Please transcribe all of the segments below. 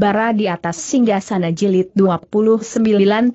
bara di atas singgah sana jilid 29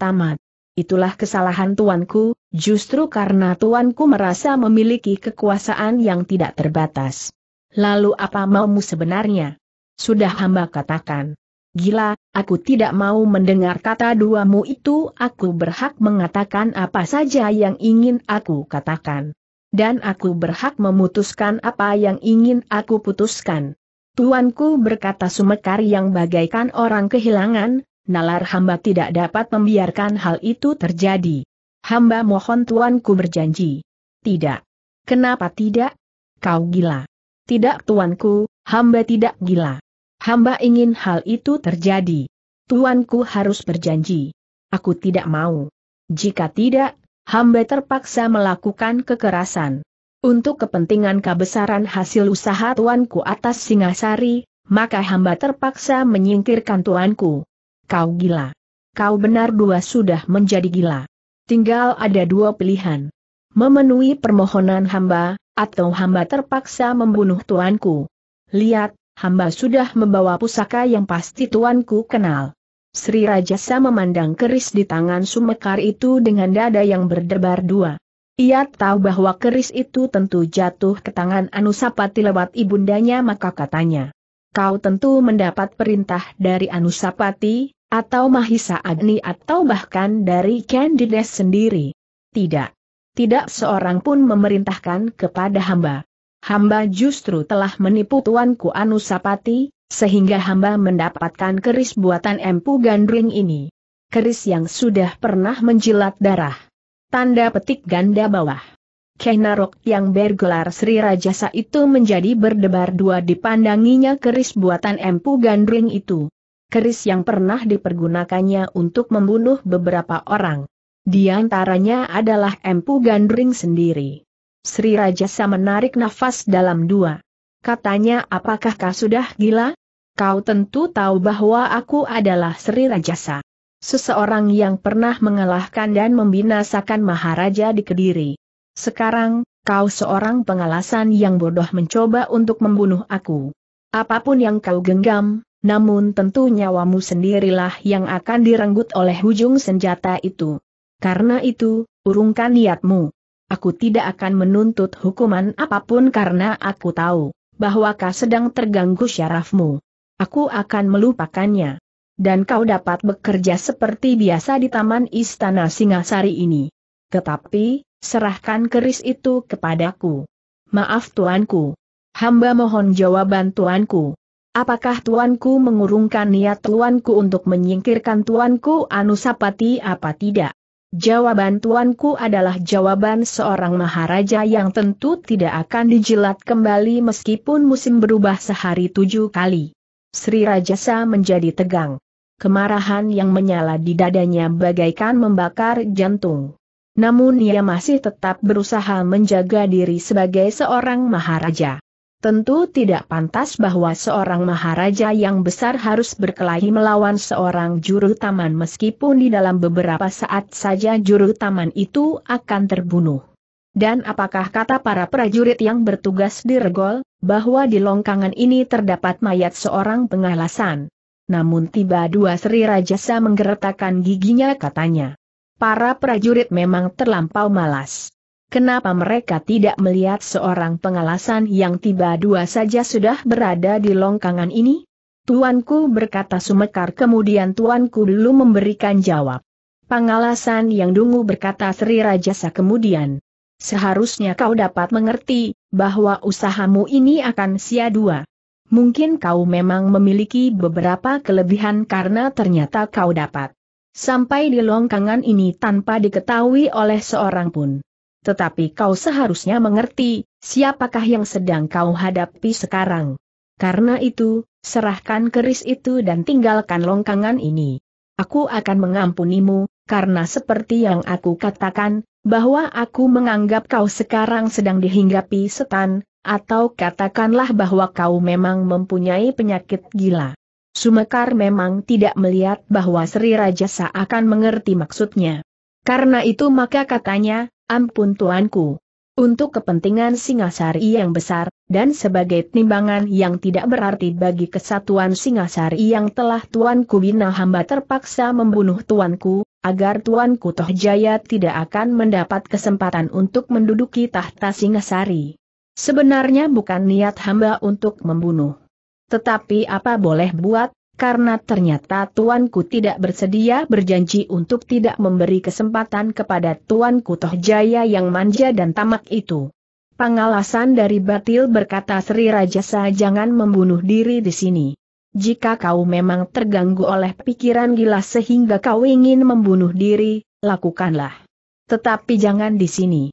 tamat. Itulah kesalahan tuanku, justru karena tuanku merasa memiliki kekuasaan yang tidak terbatas. Lalu apa maumu sebenarnya? Sudah hamba katakan. Gila, aku tidak mau mendengar kata duamu itu, aku berhak mengatakan apa saja yang ingin aku katakan. Dan aku berhak memutuskan apa yang ingin aku putuskan. Tuanku berkata Sumekar yang bagaikan orang kehilangan, nalar hamba tidak dapat membiarkan hal itu terjadi. Hamba mohon tuanku berjanji. Tidak. Kenapa tidak? Kau gila. Tidak tuanku, hamba tidak gila. Hamba ingin hal itu terjadi. Tuanku harus berjanji. Aku tidak mau. Jika tidak, hamba terpaksa melakukan kekerasan. Untuk kepentingan kebesaran hasil usaha tuanku atas Singasari, maka hamba terpaksa menyingkirkan tuanku. Kau gila. Kau benar dua sudah menjadi gila. Tinggal ada dua pilihan. Memenuhi permohonan hamba, atau hamba terpaksa membunuh tuanku. Lihat, hamba sudah membawa pusaka yang pasti tuanku kenal. Sri Rajasa memandang keris di tangan Sumekar itu dengan dada yang berdebar dua. Ia tahu bahwa keris itu tentu jatuh ke tangan Anusapati lewat ibundanya maka katanya. Kau tentu mendapat perintah dari Anusapati, atau Mahisa Agni atau bahkan dari Candides sendiri. Tidak. Tidak seorang pun memerintahkan kepada hamba. Hamba justru telah menipu tuanku Anusapati, sehingga hamba mendapatkan keris buatan Empu Gandring ini. Keris yang sudah pernah menjilat darah. Tanda petik ganda bawah. Kenarok yang bergelar Sri Rajasa itu menjadi berdebar dua dipandanginya keris buatan Empu Gandring itu. Keris yang pernah dipergunakannya untuk membunuh beberapa orang. Di antaranya adalah Empu Gandring sendiri. Sri Rajasa menarik nafas dalam dua. Katanya apakah kau sudah gila? Kau tentu tahu bahwa aku adalah Sri Rajasa seseorang yang pernah mengalahkan dan membinasakan Maharaja di Kediri. Sekarang, kau seorang pengalasan yang bodoh mencoba untuk membunuh aku. Apapun yang kau genggam, namun tentu nyawamu sendirilah yang akan direnggut oleh ujung senjata itu. Karena itu, urungkan niatmu. Aku tidak akan menuntut hukuman apapun karena aku tahu bahwa kau sedang terganggu syarafmu. Aku akan melupakannya dan kau dapat bekerja seperti biasa di Taman Istana Singasari ini. Tetapi, serahkan keris itu kepadaku. Maaf tuanku. Hamba mohon jawaban tuanku. Apakah tuanku mengurungkan niat tuanku untuk menyingkirkan tuanku Anusapati apa tidak? Jawaban tuanku adalah jawaban seorang maharaja yang tentu tidak akan dijilat kembali meskipun musim berubah sehari tujuh kali. Sri Rajasa menjadi tegang kemarahan yang menyala di dadanya bagaikan membakar jantung. Namun ia masih tetap berusaha menjaga diri sebagai seorang maharaja. Tentu tidak pantas bahwa seorang maharaja yang besar harus berkelahi melawan seorang juru taman meskipun di dalam beberapa saat saja juru taman itu akan terbunuh. Dan apakah kata para prajurit yang bertugas di Regol, bahwa di longkangan ini terdapat mayat seorang pengalasan? Namun tiba dua Sri Rajasa menggeretakkan giginya katanya. Para prajurit memang terlampau malas. Kenapa mereka tidak melihat seorang pengalasan yang tiba dua saja sudah berada di longkangan ini? Tuanku berkata sumekar kemudian tuanku dulu memberikan jawab. Pengalasan yang dungu berkata Sri Rajasa kemudian. Seharusnya kau dapat mengerti, bahwa usahamu ini akan sia dua. Mungkin kau memang memiliki beberapa kelebihan karena ternyata kau dapat sampai di longkangan ini tanpa diketahui oleh seorang pun. Tetapi kau seharusnya mengerti, siapakah yang sedang kau hadapi sekarang. Karena itu, serahkan keris itu dan tinggalkan longkangan ini. Aku akan mengampunimu, karena seperti yang aku katakan, bahwa aku menganggap kau sekarang sedang dihinggapi setan, atau katakanlah bahwa kau memang mempunyai penyakit gila. Sumekar memang tidak melihat bahwa Sri Rajasa akan mengerti maksudnya. Karena itu maka katanya, ampun tuanku. Untuk kepentingan Singasari yang besar, dan sebagai timbangan yang tidak berarti bagi kesatuan Singasari yang telah tuanku bina hamba terpaksa membunuh tuanku, agar tuanku Tohjaya tidak akan mendapat kesempatan untuk menduduki tahta Singasari. Sebenarnya bukan niat hamba untuk membunuh. Tetapi apa boleh buat, karena ternyata tuanku tidak bersedia berjanji untuk tidak memberi kesempatan kepada tuanku Tohjaya yang manja dan tamak itu. Pengalasan dari batil berkata Sri Rajasa jangan membunuh diri di sini. Jika kau memang terganggu oleh pikiran gila sehingga kau ingin membunuh diri, lakukanlah. Tetapi jangan di sini.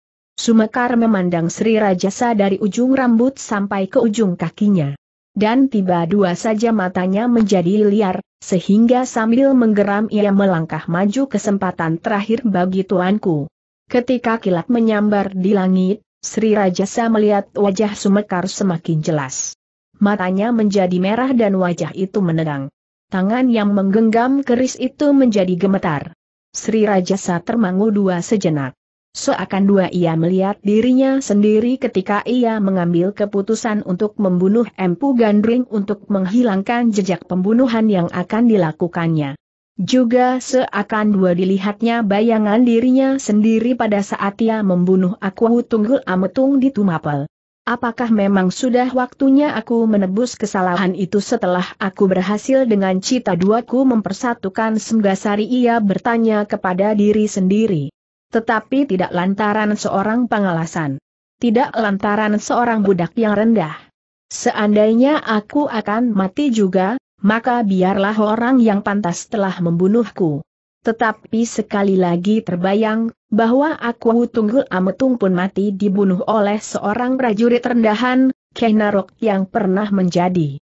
Sumekar memandang Sri Rajasa dari ujung rambut sampai ke ujung kakinya. Dan tiba dua saja matanya menjadi liar, sehingga sambil menggeram ia melangkah maju kesempatan terakhir bagi tuanku. Ketika kilat menyambar di langit, Sri Rajasa melihat wajah Sumekar semakin jelas. Matanya menjadi merah dan wajah itu menerang. Tangan yang menggenggam keris itu menjadi gemetar. Sri Rajasa termangu dua sejenak. Seakan dua ia melihat dirinya sendiri ketika ia mengambil keputusan untuk membunuh Empu Gandring untuk menghilangkan jejak pembunuhan yang akan dilakukannya. Juga seakan dua dilihatnya bayangan dirinya sendiri pada saat ia membunuh Aku Tunggul Ametung di Tumapel. Apakah memang sudah waktunya aku menebus kesalahan itu setelah aku berhasil dengan cita duaku mempersatukan Semgasari ia bertanya kepada diri sendiri. Tetapi tidak lantaran seorang pengalasan. Tidak lantaran seorang budak yang rendah. Seandainya aku akan mati juga, maka biarlah orang yang pantas telah membunuhku. Tetapi sekali lagi terbayang, bahwa aku Tunggul Ametung pun mati dibunuh oleh seorang prajurit rendahan, Kenarok yang pernah menjadi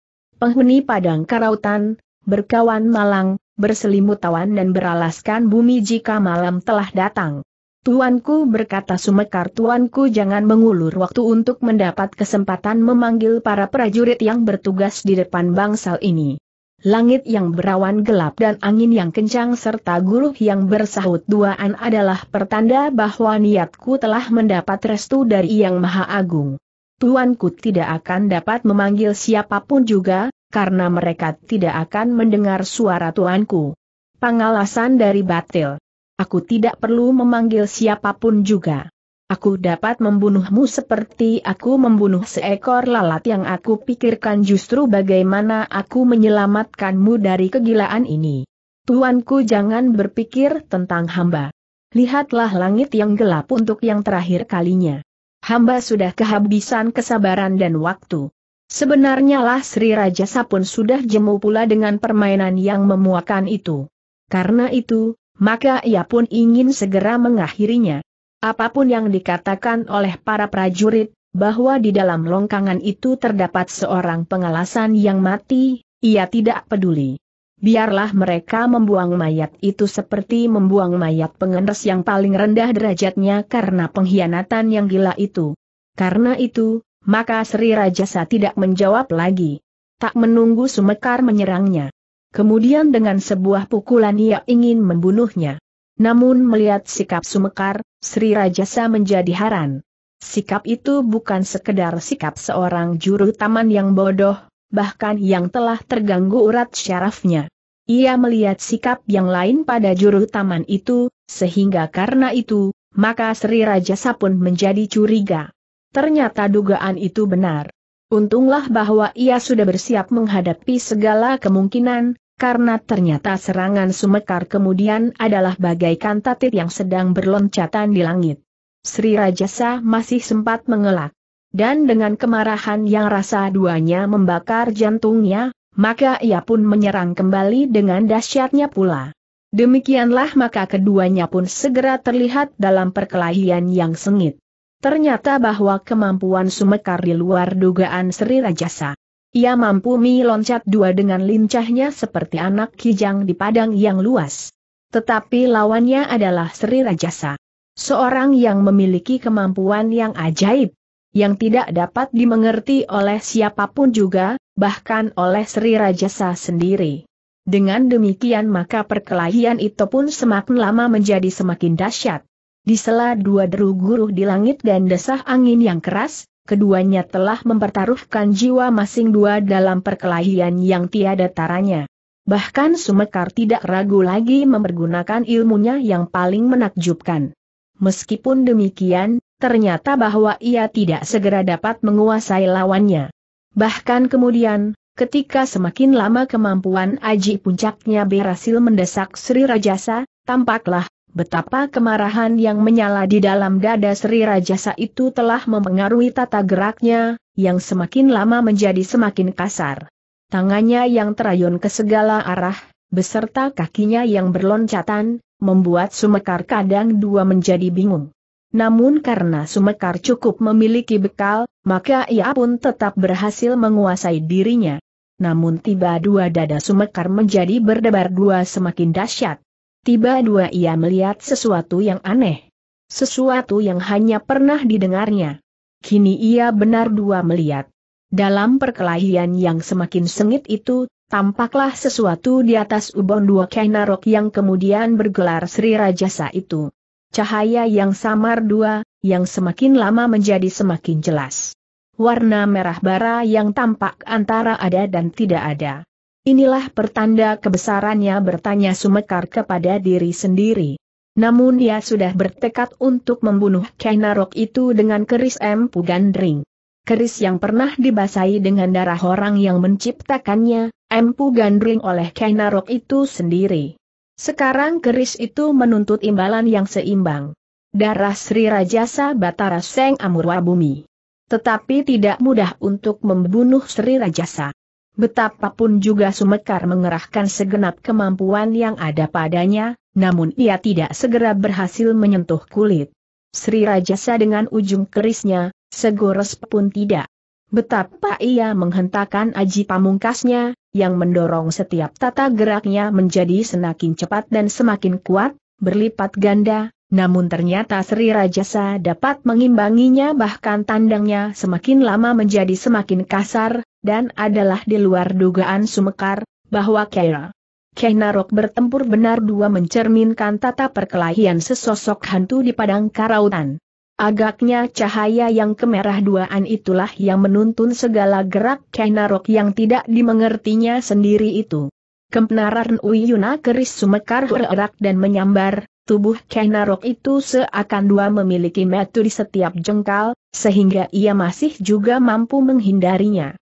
penghuni padang karautan, berkawan malang, berselimut tawan dan beralaskan bumi jika malam telah datang. Tuanku berkata sumekar tuanku jangan mengulur waktu untuk mendapat kesempatan memanggil para prajurit yang bertugas di depan bangsal ini. Langit yang berawan gelap dan angin yang kencang serta guruh yang bersahut duaan adalah pertanda bahwa niatku telah mendapat restu dari Yang Maha Agung. Tuanku tidak akan dapat memanggil siapapun juga, karena mereka tidak akan mendengar suara tuanku. Pengalasan dari batil Aku tidak perlu memanggil siapapun juga. Aku dapat membunuhmu seperti aku membunuh seekor lalat yang aku pikirkan justru bagaimana aku menyelamatkanmu dari kegilaan ini. Tuanku jangan berpikir tentang hamba. Lihatlah langit yang gelap untuk yang terakhir kalinya. Hamba sudah kehabisan kesabaran dan waktu. Sebenarnya lah Sri Raja pun sudah jemu pula dengan permainan yang memuakan itu. Karena itu, maka ia pun ingin segera mengakhirinya. Apapun yang dikatakan oleh para prajurit, bahwa di dalam longkangan itu terdapat seorang pengalasan yang mati, ia tidak peduli. Biarlah mereka membuang mayat itu seperti membuang mayat pengenres yang paling rendah derajatnya karena pengkhianatan yang gila itu. Karena itu, maka Sri Rajasa tidak menjawab lagi. Tak menunggu Sumekar menyerangnya. Kemudian dengan sebuah pukulan ia ingin membunuhnya. Namun melihat sikap Sumekar, Sri Rajasa menjadi haran. Sikap itu bukan sekedar sikap seorang juru taman yang bodoh, bahkan yang telah terganggu urat syarafnya. Ia melihat sikap yang lain pada juru taman itu, sehingga karena itu, maka Sri Rajasa pun menjadi curiga. Ternyata dugaan itu benar. Untunglah bahwa ia sudah bersiap menghadapi segala kemungkinan, karena ternyata serangan Sumekar kemudian adalah bagaikan tatit yang sedang berloncatan di langit. Sri Rajasa masih sempat mengelak. Dan dengan kemarahan yang rasa duanya membakar jantungnya, maka ia pun menyerang kembali dengan dahsyatnya pula. Demikianlah maka keduanya pun segera terlihat dalam perkelahian yang sengit. Ternyata bahwa kemampuan Sumekar di luar dugaan Sri Rajasa. Ia mampu meloncat dua dengan lincahnya seperti anak kijang di padang yang luas. Tetapi lawannya adalah Sri Rajasa. Seorang yang memiliki kemampuan yang ajaib, yang tidak dapat dimengerti oleh siapapun juga, bahkan oleh Sri Rajasa sendiri. Dengan demikian maka perkelahian itu pun semakin lama menjadi semakin dahsyat. Di sela dua deru guruh di langit dan desah angin yang keras, keduanya telah mempertaruhkan jiwa masing dua dalam perkelahian yang tiada taranya. Bahkan Sumekar tidak ragu lagi mempergunakan ilmunya yang paling menakjubkan. Meskipun demikian, ternyata bahwa ia tidak segera dapat menguasai lawannya. Bahkan kemudian, ketika semakin lama kemampuan Aji puncaknya berhasil mendesak Sri Rajasa, tampaklah betapa kemarahan yang menyala di dalam dada Sri Rajasa itu telah mempengaruhi tata geraknya, yang semakin lama menjadi semakin kasar. Tangannya yang terayun ke segala arah, beserta kakinya yang berloncatan, membuat Sumekar kadang dua menjadi bingung. Namun karena Sumekar cukup memiliki bekal, maka ia pun tetap berhasil menguasai dirinya. Namun tiba dua dada Sumekar menjadi berdebar dua semakin dahsyat tiba-tiba ia melihat sesuatu yang aneh. Sesuatu yang hanya pernah didengarnya. Kini ia benar dua melihat. Dalam perkelahian yang semakin sengit itu, tampaklah sesuatu di atas ubon dua kainarok yang kemudian bergelar Sri Rajasa itu. Cahaya yang samar dua, yang semakin lama menjadi semakin jelas. Warna merah bara yang tampak antara ada dan tidak ada. Inilah pertanda kebesarannya bertanya Sumekar kepada diri sendiri. Namun ia sudah bertekad untuk membunuh Kainarok itu dengan keris empu gandring. Keris yang pernah dibasahi dengan darah orang yang menciptakannya, empu gandring oleh Kainarok itu sendiri. Sekarang keris itu menuntut imbalan yang seimbang. Darah Sri Rajasa Batara Seng Amurwabumi. Tetapi tidak mudah untuk membunuh Sri Rajasa. Betapapun juga Sumekar mengerahkan segenap kemampuan yang ada padanya, namun ia tidak segera berhasil menyentuh kulit. Sri Rajasa dengan ujung kerisnya, segores pun tidak. Betapa ia menghentakkan aji pamungkasnya, yang mendorong setiap tata geraknya menjadi semakin cepat dan semakin kuat, berlipat ganda, namun ternyata Sri Rajasa dapat mengimbanginya bahkan tandangnya semakin lama menjadi semakin kasar, dan adalah di luar dugaan Sumekar, bahwa Kaira Kainarok bertempur benar dua mencerminkan tata perkelahian sesosok hantu di padang karautan. Agaknya cahaya yang kemerah duaan itulah yang menuntun segala gerak Kainarok yang tidak dimengertinya sendiri itu. Kempenaran Uyuna keris sumekar berak dan menyambar, tubuh Kainarok itu seakan dua memiliki metu di setiap jengkal, sehingga ia masih juga mampu menghindarinya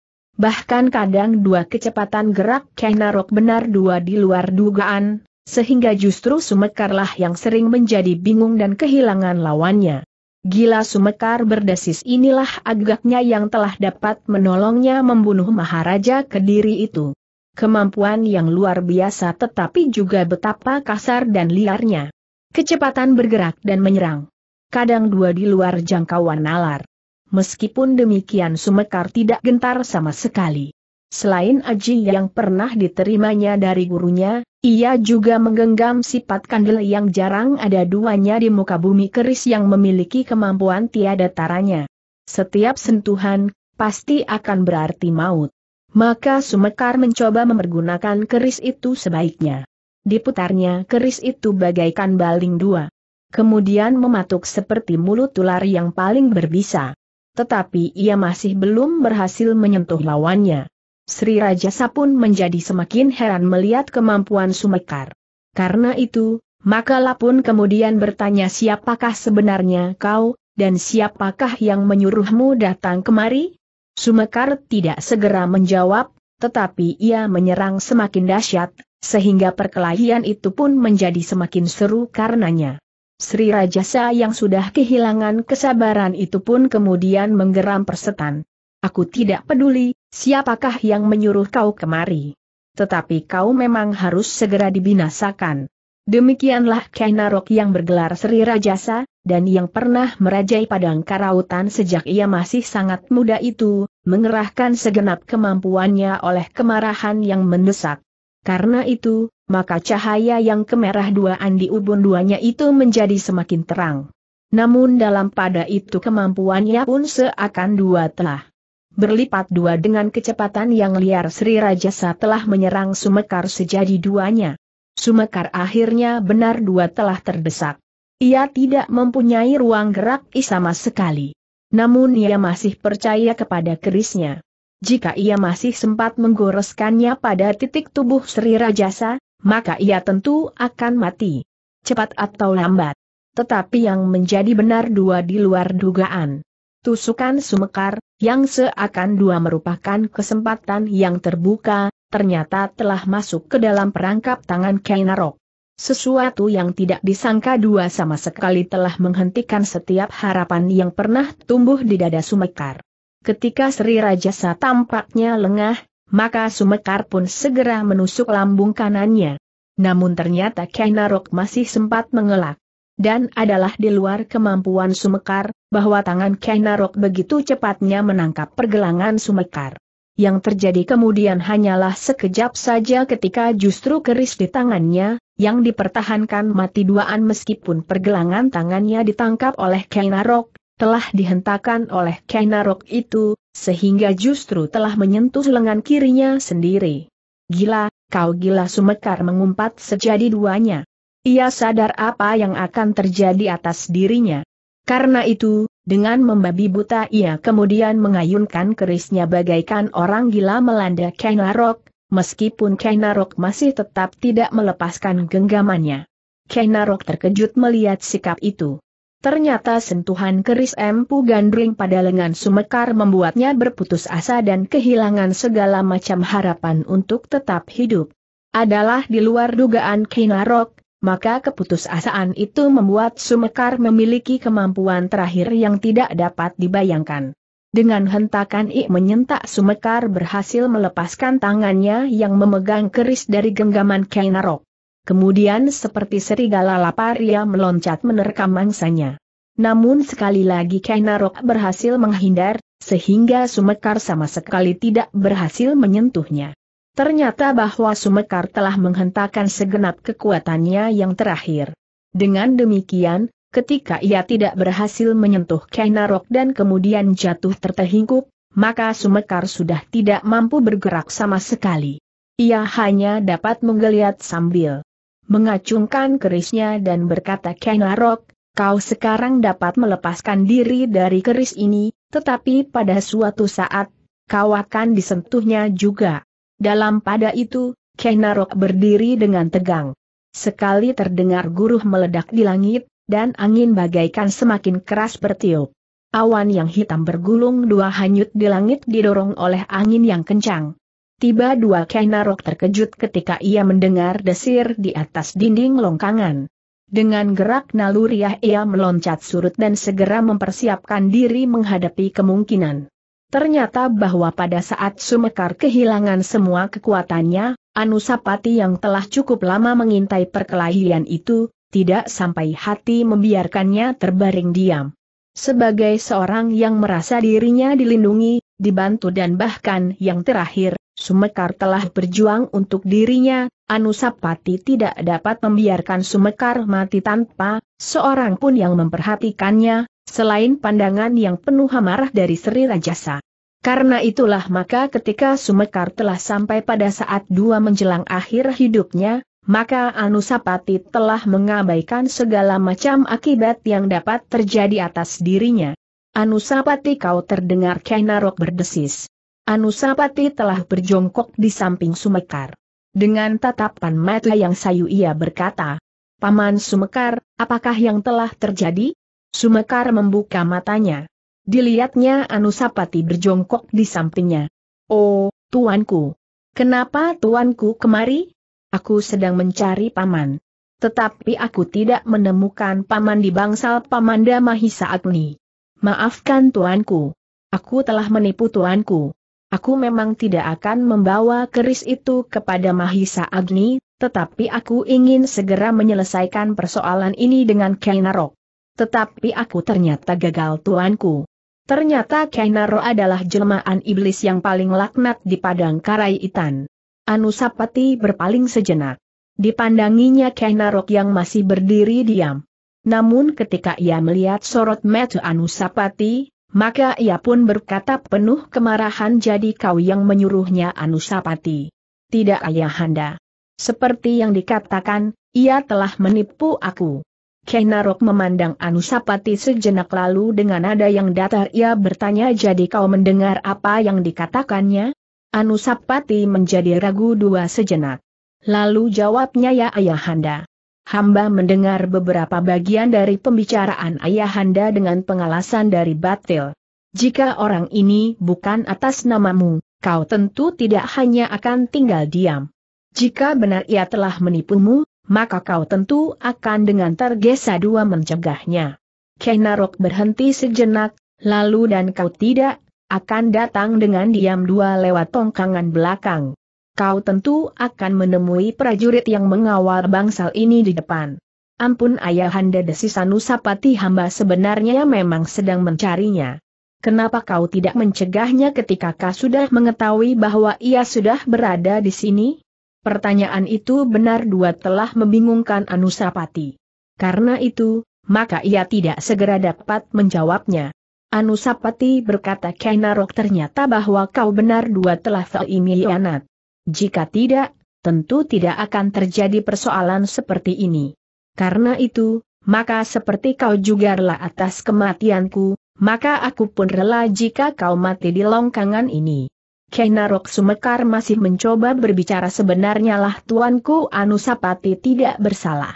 bahkan kadang dua kecepatan gerak Kenarok benar dua di luar dugaan, sehingga justru Sumekarlah yang sering menjadi bingung dan kehilangan lawannya. Gila Sumekar berdesis inilah agaknya yang telah dapat menolongnya membunuh Maharaja Kediri itu. Kemampuan yang luar biasa tetapi juga betapa kasar dan liarnya. Kecepatan bergerak dan menyerang. Kadang dua di luar jangkauan nalar. Meskipun demikian Sumekar tidak gentar sama sekali. Selain aji yang pernah diterimanya dari gurunya, ia juga menggenggam sifat kandel yang jarang ada duanya di muka bumi keris yang memiliki kemampuan tiada taranya. Setiap sentuhan, pasti akan berarti maut. Maka Sumekar mencoba mempergunakan keris itu sebaiknya. Diputarnya keris itu bagaikan baling dua. Kemudian mematuk seperti mulut ular yang paling berbisa tetapi ia masih belum berhasil menyentuh lawannya. Sri Rajasa pun menjadi semakin heran melihat kemampuan Sumekar. Karena itu, maka pun kemudian bertanya siapakah sebenarnya kau, dan siapakah yang menyuruhmu datang kemari? Sumekar tidak segera menjawab, tetapi ia menyerang semakin dahsyat, sehingga perkelahian itu pun menjadi semakin seru karenanya. Sri Rajasa yang sudah kehilangan kesabaran itu pun kemudian menggeram persetan. Aku tidak peduli, siapakah yang menyuruh kau kemari. Tetapi kau memang harus segera dibinasakan. Demikianlah Kainarok yang bergelar Sri Rajasa, dan yang pernah merajai padang karautan sejak ia masih sangat muda itu, mengerahkan segenap kemampuannya oleh kemarahan yang mendesak. Karena itu, maka cahaya yang kemerah dua andi ubun duanya itu menjadi semakin terang. Namun dalam pada itu kemampuannya pun seakan dua telah berlipat dua dengan kecepatan yang liar Sri Rajasa telah menyerang Sumekar sejadi duanya. Sumekar akhirnya benar dua telah terdesak. Ia tidak mempunyai ruang gerak sama sekali. Namun ia masih percaya kepada kerisnya jika ia masih sempat menggoreskannya pada titik tubuh Sri Rajasa, maka ia tentu akan mati. Cepat atau lambat. Tetapi yang menjadi benar dua di luar dugaan. Tusukan sumekar, yang seakan dua merupakan kesempatan yang terbuka, ternyata telah masuk ke dalam perangkap tangan Kainarok. Sesuatu yang tidak disangka dua sama sekali telah menghentikan setiap harapan yang pernah tumbuh di dada Sumekar. Ketika Sri Rajasa tampaknya lengah, maka Sumekar pun segera menusuk lambung kanannya. Namun ternyata Kainarok masih sempat mengelak. Dan adalah di luar kemampuan Sumekar, bahwa tangan Kainarok begitu cepatnya menangkap pergelangan Sumekar. Yang terjadi kemudian hanyalah sekejap saja ketika justru keris di tangannya, yang dipertahankan mati duaan meskipun pergelangan tangannya ditangkap oleh Kainarok telah dihentakkan oleh Kainarok itu, sehingga justru telah menyentuh lengan kirinya sendiri. Gila, kau gila sumekar mengumpat sejadi duanya. Ia sadar apa yang akan terjadi atas dirinya. Karena itu, dengan membabi buta ia kemudian mengayunkan kerisnya bagaikan orang gila melanda Kainarok, meskipun Kainarok masih tetap tidak melepaskan genggamannya. Kainarok terkejut melihat sikap itu. Ternyata sentuhan keris empu gandring pada lengan Sumekar membuatnya berputus asa dan kehilangan segala macam harapan untuk tetap hidup. Adalah di luar dugaan Kinarok, maka keputusasaan itu membuat Sumekar memiliki kemampuan terakhir yang tidak dapat dibayangkan. Dengan hentakan I menyentak Sumekar berhasil melepaskan tangannya yang memegang keris dari genggaman Kinarok. Kemudian seperti serigala lapar ia meloncat menerkam mangsanya. Namun sekali lagi Kainarok berhasil menghindar, sehingga Sumekar sama sekali tidak berhasil menyentuhnya. Ternyata bahwa Sumekar telah menghentakkan segenap kekuatannya yang terakhir. Dengan demikian, ketika ia tidak berhasil menyentuh Kainarok dan kemudian jatuh tertehingkup, maka Sumekar sudah tidak mampu bergerak sama sekali. Ia hanya dapat menggeliat sambil mengacungkan kerisnya dan berkata Kenarok, kau sekarang dapat melepaskan diri dari keris ini, tetapi pada suatu saat, kau akan disentuhnya juga. Dalam pada itu, Kenarok berdiri dengan tegang. Sekali terdengar guruh meledak di langit, dan angin bagaikan semakin keras bertiup. Awan yang hitam bergulung dua hanyut di langit didorong oleh angin yang kencang. Tiba dua Kainarok terkejut ketika ia mendengar desir di atas dinding longkangan. Dengan gerak naluriah ia meloncat surut dan segera mempersiapkan diri menghadapi kemungkinan. Ternyata bahwa pada saat Sumekar kehilangan semua kekuatannya, Anusapati yang telah cukup lama mengintai perkelahian itu, tidak sampai hati membiarkannya terbaring diam. Sebagai seorang yang merasa dirinya dilindungi, dibantu dan bahkan yang terakhir, Sumekar telah berjuang untuk dirinya, Anusapati tidak dapat membiarkan Sumekar mati tanpa seorang pun yang memperhatikannya, selain pandangan yang penuh amarah dari Sri Rajasa. Karena itulah maka ketika Sumekar telah sampai pada saat dua menjelang akhir hidupnya, maka Anusapati telah mengabaikan segala macam akibat yang dapat terjadi atas dirinya. Anusapati kau terdengar Kainarok berdesis. Anusapati telah berjongkok di samping Sumekar. Dengan tatapan mata yang sayu ia berkata, Paman Sumekar, apakah yang telah terjadi? Sumekar membuka matanya. Dilihatnya Anusapati berjongkok di sampingnya. Oh, tuanku. Kenapa tuanku kemari? Aku sedang mencari paman. Tetapi aku tidak menemukan paman di bangsal Pamanda Mahisa Agni. Maafkan tuanku. Aku telah menipu tuanku. Aku memang tidak akan membawa keris itu kepada Mahisa Agni, tetapi aku ingin segera menyelesaikan persoalan ini dengan Kainarok. Tetapi aku ternyata gagal tuanku. Ternyata Kainaro adalah jelmaan iblis yang paling laknat di padang karai itan. Anusapati berpaling sejenak. Dipandanginya Kainarok yang masih berdiri diam. Namun ketika ia melihat sorot mata Anusapati, maka ia pun berkata penuh kemarahan jadi kau yang menyuruhnya Anusapati. Tidak ayahanda. Seperti yang dikatakan, ia telah menipu aku. Kenarok memandang Anusapati sejenak lalu dengan nada yang datar ia bertanya jadi kau mendengar apa yang dikatakannya? Anusapati menjadi ragu dua sejenak. Lalu jawabnya ya ayahanda hamba mendengar beberapa bagian dari pembicaraan ayahanda dengan pengalasan dari batil. Jika orang ini bukan atas namamu, kau tentu tidak hanya akan tinggal diam. Jika benar ia telah menipumu, maka kau tentu akan dengan tergesa dua mencegahnya. Kenarok berhenti sejenak, lalu dan kau tidak akan datang dengan diam dua lewat tongkangan belakang kau tentu akan menemui prajurit yang mengawal bangsal ini di depan. Ampun ayahanda desisan hamba sebenarnya memang sedang mencarinya. Kenapa kau tidak mencegahnya ketika kau sudah mengetahui bahwa ia sudah berada di sini? Pertanyaan itu benar dua telah membingungkan Anusapati. Karena itu, maka ia tidak segera dapat menjawabnya. Anusapati berkata Kainarok ternyata bahwa kau benar dua telah feimianat. Jika tidak, tentu tidak akan terjadi persoalan seperti ini. Karena itu, maka seperti kau juga rela atas kematianku, maka aku pun rela jika kau mati di longkangan ini. Kenarok Sumekar masih mencoba berbicara sebenarnya lah tuanku Anusapati tidak bersalah.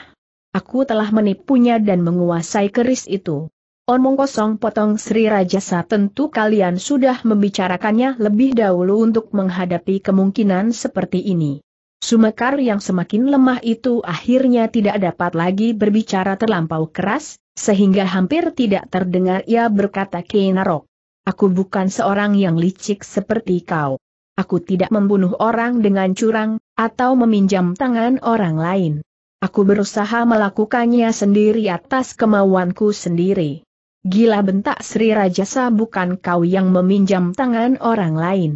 Aku telah menipunya dan menguasai keris itu. Omong kosong potong Sri Rajasa tentu kalian sudah membicarakannya lebih dahulu untuk menghadapi kemungkinan seperti ini. Sumekar yang semakin lemah itu akhirnya tidak dapat lagi berbicara terlampau keras, sehingga hampir tidak terdengar ia berkata Kenarok. Aku bukan seorang yang licik seperti kau. Aku tidak membunuh orang dengan curang, atau meminjam tangan orang lain. Aku berusaha melakukannya sendiri atas kemauanku sendiri. Gila bentak Sri Rajasa bukan kau yang meminjam tangan orang lain.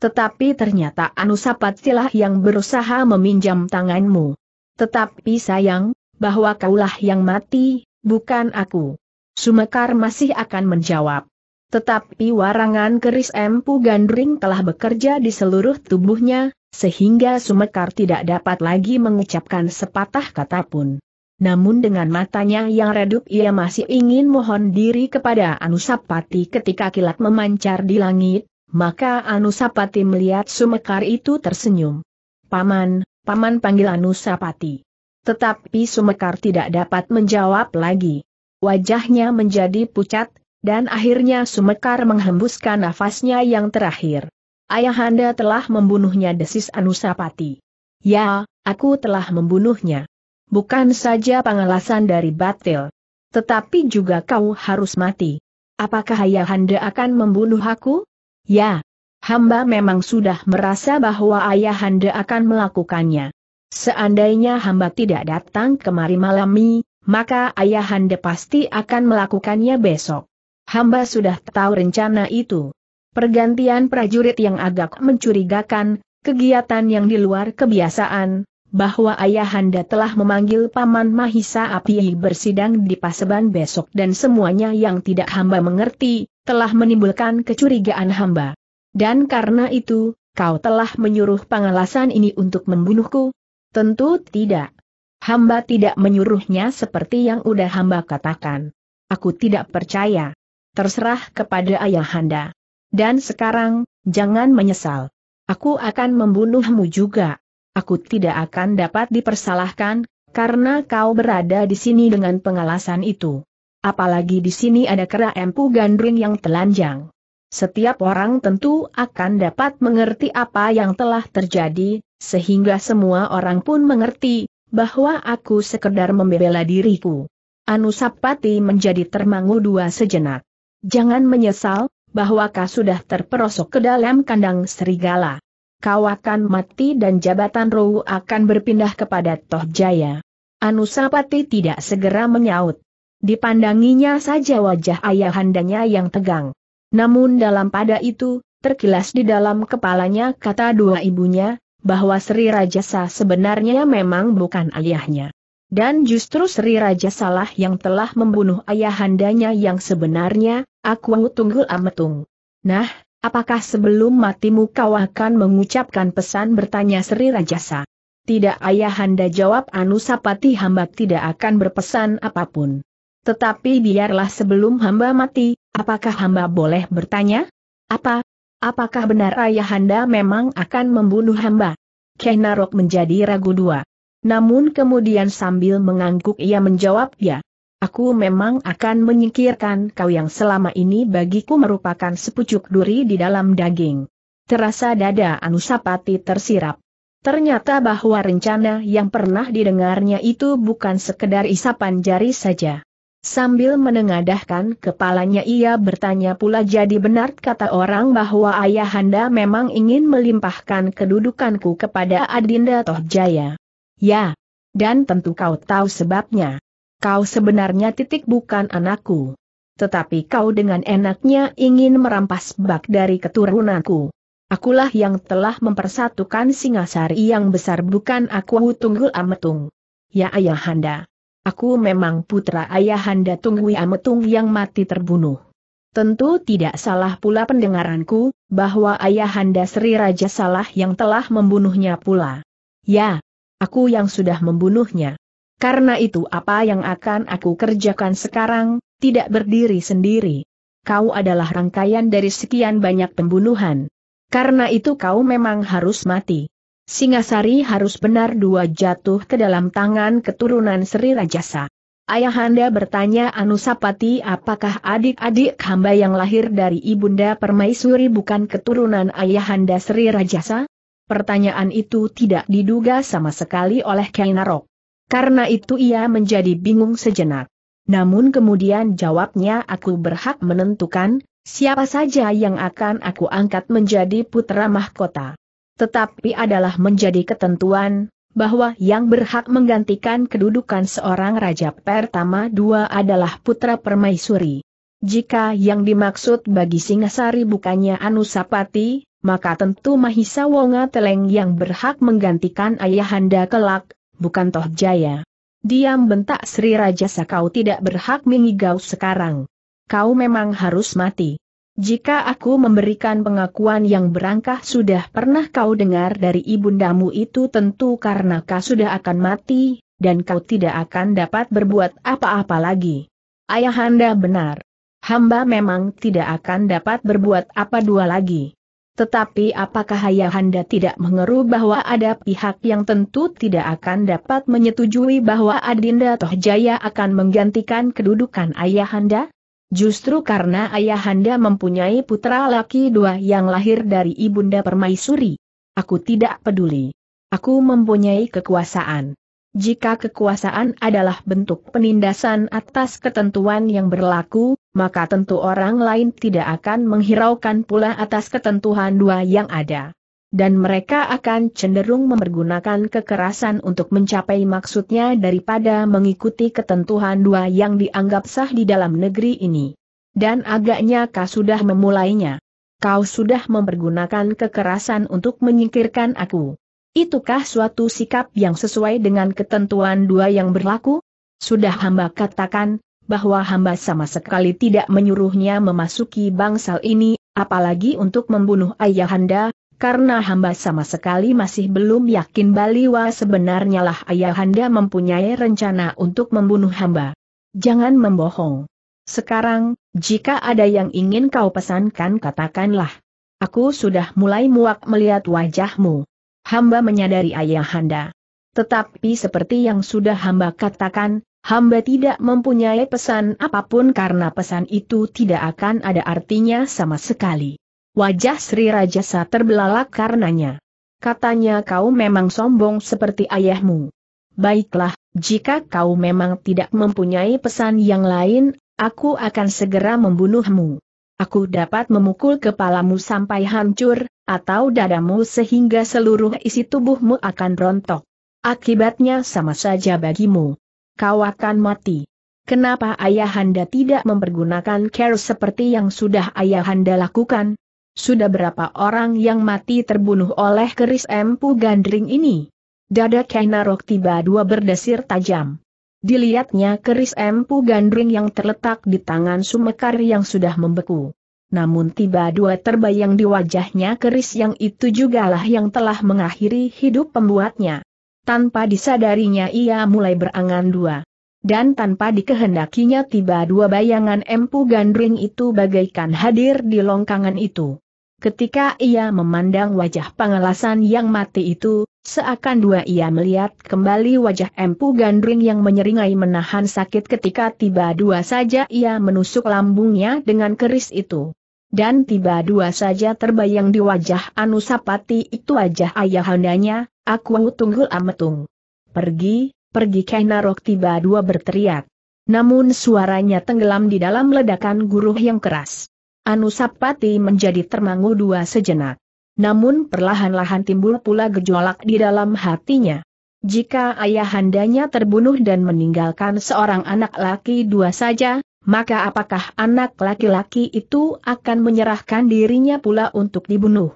Tetapi ternyata Anusapatilah yang berusaha meminjam tanganmu. Tetapi sayang, bahwa kaulah yang mati, bukan aku. Sumekar masih akan menjawab. Tetapi warangan keris empu gandring telah bekerja di seluruh tubuhnya, sehingga Sumekar tidak dapat lagi mengucapkan sepatah kata pun. Namun dengan matanya yang redup ia masih ingin mohon diri kepada Anusapati ketika kilat memancar di langit, maka Anusapati melihat sumekar itu tersenyum. Paman, paman panggil Anusapati. Tetapi sumekar tidak dapat menjawab lagi. Wajahnya menjadi pucat, dan akhirnya sumekar menghembuskan nafasnya yang terakhir. Ayahanda telah membunuhnya desis Anusapati. Ya, aku telah membunuhnya bukan saja pengalasan dari batil. Tetapi juga kau harus mati. Apakah Ayahanda akan membunuh aku? Ya. Hamba memang sudah merasa bahwa Ayahanda akan melakukannya. Seandainya hamba tidak datang kemari malami, maka Ayahanda pasti akan melakukannya besok. Hamba sudah tahu rencana itu. Pergantian prajurit yang agak mencurigakan, kegiatan yang di luar kebiasaan, bahwa ayahanda telah memanggil Paman Mahisa Api bersidang di Paseban besok dan semuanya yang tidak hamba mengerti, telah menimbulkan kecurigaan hamba. Dan karena itu, kau telah menyuruh pengalasan ini untuk membunuhku? Tentu tidak. Hamba tidak menyuruhnya seperti yang udah hamba katakan. Aku tidak percaya. Terserah kepada ayahanda. Dan sekarang, jangan menyesal. Aku akan membunuhmu juga aku tidak akan dapat dipersalahkan, karena kau berada di sini dengan pengalasan itu. Apalagi di sini ada kera empu gandring yang telanjang. Setiap orang tentu akan dapat mengerti apa yang telah terjadi, sehingga semua orang pun mengerti, bahwa aku sekedar membela diriku. Anusapati menjadi termangu dua sejenak. Jangan menyesal, bahwa kau sudah terperosok ke dalam kandang serigala kau akan mati dan jabatan roh akan berpindah kepada Toh Jaya. Anusapati tidak segera menyaut. Dipandanginya saja wajah ayahandanya yang tegang. Namun dalam pada itu, terkilas di dalam kepalanya kata dua ibunya, bahwa Sri Rajasa sebenarnya memang bukan ayahnya. Dan justru Sri Raja Salah yang telah membunuh ayahandanya yang sebenarnya, aku tunggul ametung. Nah, Apakah sebelum matimu kau akan mengucapkan pesan bertanya Sri Rajasa? Tidak ayahanda jawab Anusapati hamba tidak akan berpesan apapun. Tetapi biarlah sebelum hamba mati, apakah hamba boleh bertanya? Apa? Apakah benar ayahanda memang akan membunuh hamba? Kenarok menjadi ragu dua. Namun kemudian sambil mengangguk ia menjawab ya. Aku memang akan menyingkirkan kau yang selama ini bagiku merupakan sepucuk duri di dalam daging. Terasa dada Anusapati tersirap. Ternyata bahwa rencana yang pernah didengarnya itu bukan sekedar isapan jari saja. Sambil menengadahkan kepalanya ia bertanya pula jadi benar kata orang bahwa ayahanda memang ingin melimpahkan kedudukanku kepada Adinda Tohjaya. Ya. Dan tentu kau tahu sebabnya kau sebenarnya titik bukan anakku. Tetapi kau dengan enaknya ingin merampas bak dari keturunanku. Akulah yang telah mempersatukan Singasari yang besar bukan aku Tunggul Ametung. Ya Ayahanda. Aku memang putra Ayahanda Tunggui Ametung yang mati terbunuh. Tentu tidak salah pula pendengaranku, bahwa Ayahanda Sri Raja salah yang telah membunuhnya pula. Ya, aku yang sudah membunuhnya. Karena itu apa yang akan aku kerjakan sekarang, tidak berdiri sendiri. Kau adalah rangkaian dari sekian banyak pembunuhan. Karena itu kau memang harus mati. Singasari harus benar dua jatuh ke dalam tangan keturunan Sri Rajasa. Ayahanda bertanya Anusapati apakah adik-adik hamba yang lahir dari Ibunda Permaisuri bukan keturunan Ayahanda Sri Rajasa? Pertanyaan itu tidak diduga sama sekali oleh Kainarok. Karena itu ia menjadi bingung sejenak. Namun kemudian jawabnya aku berhak menentukan, siapa saja yang akan aku angkat menjadi putra mahkota. Tetapi adalah menjadi ketentuan, bahwa yang berhak menggantikan kedudukan seorang raja pertama dua adalah putra permaisuri. Jika yang dimaksud bagi Singasari bukannya Anusapati, maka tentu Mahisa Wonga Teleng yang berhak menggantikan ayahanda kelak, bukan Toh Jaya. Diam bentak Sri Raja kau tidak berhak mengigau sekarang. Kau memang harus mati. Jika aku memberikan pengakuan yang berangkah sudah pernah kau dengar dari ibundamu itu tentu karena kau sudah akan mati, dan kau tidak akan dapat berbuat apa-apa lagi. Ayahanda benar. Hamba memang tidak akan dapat berbuat apa dua lagi. Tetapi apakah Ayahanda tidak mengeru bahwa ada pihak yang tentu tidak akan dapat menyetujui bahwa Adinda Tohjaya akan menggantikan kedudukan Ayahanda? Justru karena Ayahanda mempunyai putra laki dua yang lahir dari Ibunda Permaisuri. Aku tidak peduli. Aku mempunyai kekuasaan. Jika kekuasaan adalah bentuk penindasan atas ketentuan yang berlaku, maka tentu orang lain tidak akan menghiraukan pula atas ketentuan dua yang ada. Dan mereka akan cenderung mempergunakan kekerasan untuk mencapai maksudnya daripada mengikuti ketentuan dua yang dianggap sah di dalam negeri ini. Dan agaknya kau sudah memulainya. Kau sudah mempergunakan kekerasan untuk menyingkirkan aku. Itukah suatu sikap yang sesuai dengan ketentuan dua yang berlaku? Sudah hamba katakan, bahwa hamba sama sekali tidak menyuruhnya memasuki bangsal ini, apalagi untuk membunuh ayahanda, karena hamba sama sekali masih belum yakin Baliwa sebenarnya lah ayahanda mempunyai rencana untuk membunuh hamba. Jangan membohong. Sekarang, jika ada yang ingin kau pesankan katakanlah. Aku sudah mulai muak melihat wajahmu hamba menyadari ayahanda. Tetapi seperti yang sudah hamba katakan, hamba tidak mempunyai pesan apapun karena pesan itu tidak akan ada artinya sama sekali. Wajah Sri Rajasa terbelalak karenanya. Katanya kau memang sombong seperti ayahmu. Baiklah, jika kau memang tidak mempunyai pesan yang lain, aku akan segera membunuhmu. Aku dapat memukul kepalamu sampai hancur, atau dadamu sehingga seluruh isi tubuhmu akan rontok. Akibatnya sama saja bagimu. Kau akan mati. Kenapa ayahanda tidak mempergunakan care seperti yang sudah ayahanda lakukan? Sudah berapa orang yang mati terbunuh oleh keris empu gandring ini? Dada Kainarok tiba dua berdesir tajam. Dilihatnya keris empu gandring yang terletak di tangan Sumekar yang sudah membeku namun tiba dua terbayang di wajahnya keris yang itu jugalah yang telah mengakhiri hidup pembuatnya. Tanpa disadarinya ia mulai berangan dua. Dan tanpa dikehendakinya tiba dua bayangan empu gandring itu bagaikan hadir di longkangan itu. Ketika ia memandang wajah pengelasan yang mati itu, seakan dua ia melihat kembali wajah empu gandring yang menyeringai menahan sakit ketika tiba dua saja ia menusuk lambungnya dengan keris itu dan tiba dua saja terbayang di wajah Anusapati itu wajah ayahandanya, aku tunggul ametung. Pergi, pergi Kainarok tiba dua berteriak. Namun suaranya tenggelam di dalam ledakan guruh yang keras. Anusapati menjadi termangu dua sejenak. Namun perlahan-lahan timbul pula gejolak di dalam hatinya. Jika ayahandanya terbunuh dan meninggalkan seorang anak laki dua saja, maka apakah anak laki-laki itu akan menyerahkan dirinya pula untuk dibunuh?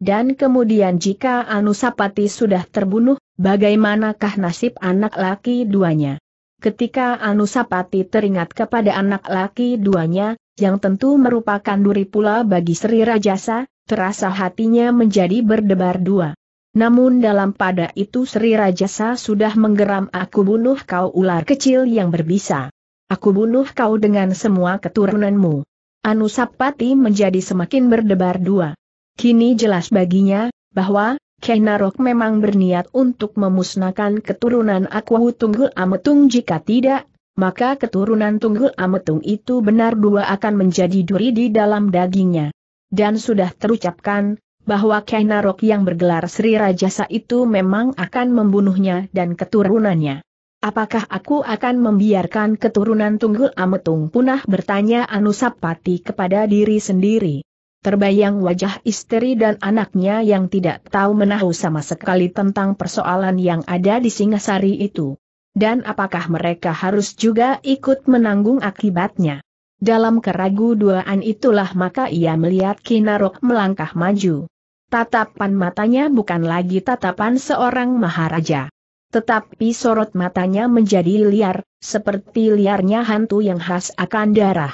Dan kemudian jika Anusapati sudah terbunuh, bagaimanakah nasib anak laki duanya? Ketika Anusapati teringat kepada anak laki duanya, yang tentu merupakan duri pula bagi Sri Rajasa, terasa hatinya menjadi berdebar dua. Namun dalam pada itu Sri Rajasa sudah menggeram aku bunuh kau ular kecil yang berbisa. Aku bunuh kau dengan semua keturunanmu. Anusapati menjadi semakin berdebar dua. Kini jelas baginya, bahwa, Kainarok memang berniat untuk memusnahkan keturunan Akwahu Tunggul Ametung jika tidak, maka keturunan Tunggul Ametung itu benar dua akan menjadi duri di dalam dagingnya. Dan sudah terucapkan, bahwa Kainarok yang bergelar Sri Rajasa itu memang akan membunuhnya dan keturunannya. Apakah aku akan membiarkan keturunan Tunggul Ametung punah bertanya Anusapati kepada diri sendiri? Terbayang wajah istri dan anaknya yang tidak tahu menahu sama sekali tentang persoalan yang ada di Singasari itu. Dan apakah mereka harus juga ikut menanggung akibatnya? Dalam keragu-duaan itulah maka ia melihat Kinarok melangkah maju. Tatapan matanya bukan lagi tatapan seorang maharaja. Tetapi sorot matanya menjadi liar, seperti liarnya hantu yang khas akan darah.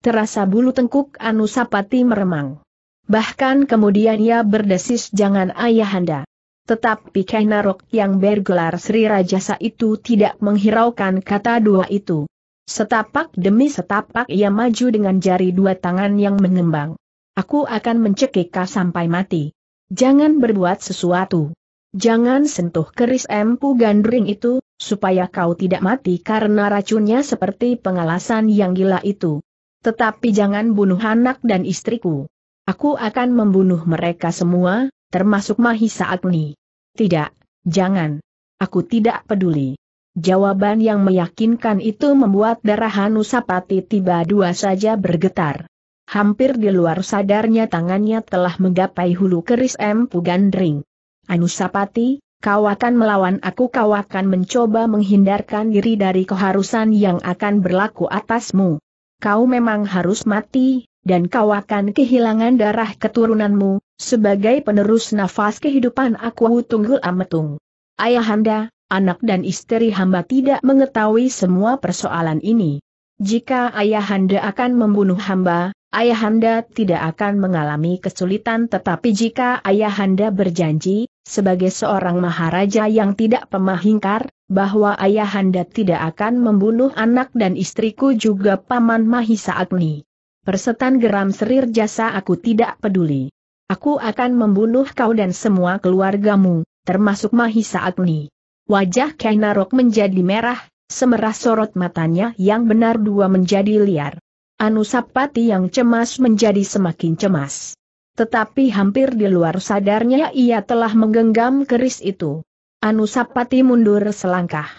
Terasa bulu tengkuk Anusapati meremang. Bahkan kemudian ia berdesis jangan ayahanda. Tetapi Kainarok yang bergelar Sri Rajasa itu tidak menghiraukan kata dua itu. Setapak demi setapak ia maju dengan jari dua tangan yang mengembang. Aku akan mencekik kau sampai mati. Jangan berbuat sesuatu. Jangan sentuh keris empu gandring itu, supaya kau tidak mati karena racunnya seperti pengalasan yang gila itu. Tetapi jangan bunuh anak dan istriku. Aku akan membunuh mereka semua, termasuk Mahisa Agni. Tidak, jangan. Aku tidak peduli. Jawaban yang meyakinkan itu membuat darah Hanusapati tiba dua saja bergetar. Hampir di luar sadarnya tangannya telah menggapai hulu keris empu gandring. Anusapati, kau akan melawan aku kau akan mencoba menghindarkan diri dari keharusan yang akan berlaku atasmu. Kau memang harus mati, dan kau akan kehilangan darah keturunanmu, sebagai penerus nafas kehidupan aku tunggul ametung. Ayahanda, anak dan istri hamba tidak mengetahui semua persoalan ini. Jika ayahanda akan membunuh hamba, ayahanda tidak akan mengalami kesulitan tetapi jika ayahanda berjanji, sebagai seorang maharaja yang tidak pemahingkar, bahwa ayahanda tidak akan membunuh anak dan istriku juga paman Mahisa Agni. Persetan geram serir jasa aku tidak peduli. Aku akan membunuh kau dan semua keluargamu, termasuk Mahisa Agni. Wajah Kainarok menjadi merah, semerah sorot matanya yang benar dua menjadi liar. Anusapati yang cemas menjadi semakin cemas. Tetapi hampir di luar sadarnya ia telah menggenggam keris itu. Anusapati mundur selangkah.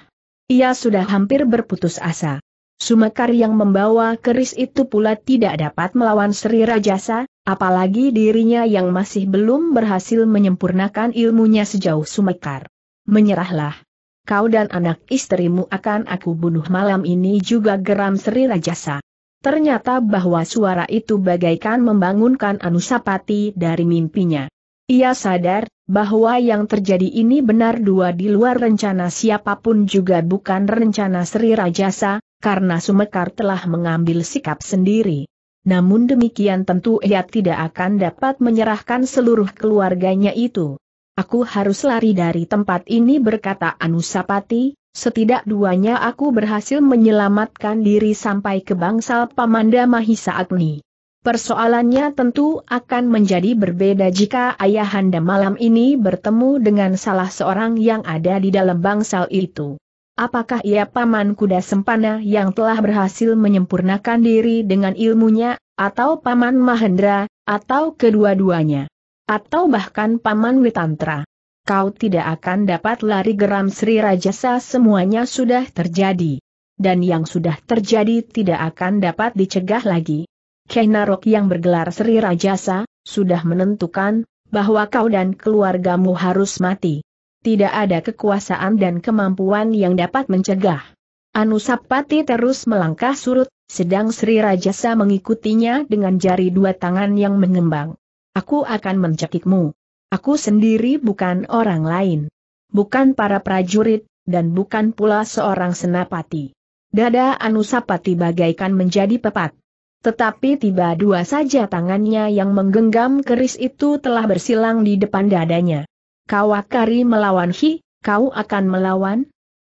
Ia sudah hampir berputus asa. Sumekar yang membawa keris itu pula tidak dapat melawan Sri Rajasa, apalagi dirinya yang masih belum berhasil menyempurnakan ilmunya sejauh Sumekar. Menyerahlah. Kau dan anak istrimu akan aku bunuh malam ini juga geram Sri Rajasa. Ternyata bahwa suara itu bagaikan membangunkan Anusapati dari mimpinya. Ia sadar bahwa yang terjadi ini benar dua di luar rencana siapapun juga bukan rencana Sri Rajasa, karena Sumekar telah mengambil sikap sendiri. Namun demikian tentu ia tidak akan dapat menyerahkan seluruh keluarganya itu. Aku harus lari dari tempat ini berkata Anusapati, setidak duanya aku berhasil menyelamatkan diri sampai ke bangsal Pamanda Mahisa Agni. Persoalannya tentu akan menjadi berbeda jika Ayahanda malam ini bertemu dengan salah seorang yang ada di dalam bangsal itu. Apakah ia Paman Kuda Sempana yang telah berhasil menyempurnakan diri dengan ilmunya, atau Paman Mahendra, atau kedua-duanya? atau bahkan Paman Witantra. Kau tidak akan dapat lari geram Sri Rajasa semuanya sudah terjadi. Dan yang sudah terjadi tidak akan dapat dicegah lagi. Kenarok yang bergelar Sri Rajasa, sudah menentukan, bahwa kau dan keluargamu harus mati. Tidak ada kekuasaan dan kemampuan yang dapat mencegah. Anusapati terus melangkah surut, sedang Sri Rajasa mengikutinya dengan jari dua tangan yang mengembang. Aku akan mencekikmu. Aku sendiri bukan orang lain. Bukan para prajurit, dan bukan pula seorang senapati. Dada Anusapati bagaikan menjadi pepat. Tetapi tiba dua saja tangannya yang menggenggam keris itu telah bersilang di depan dadanya. Kau akari melawan Hi, kau akan melawan?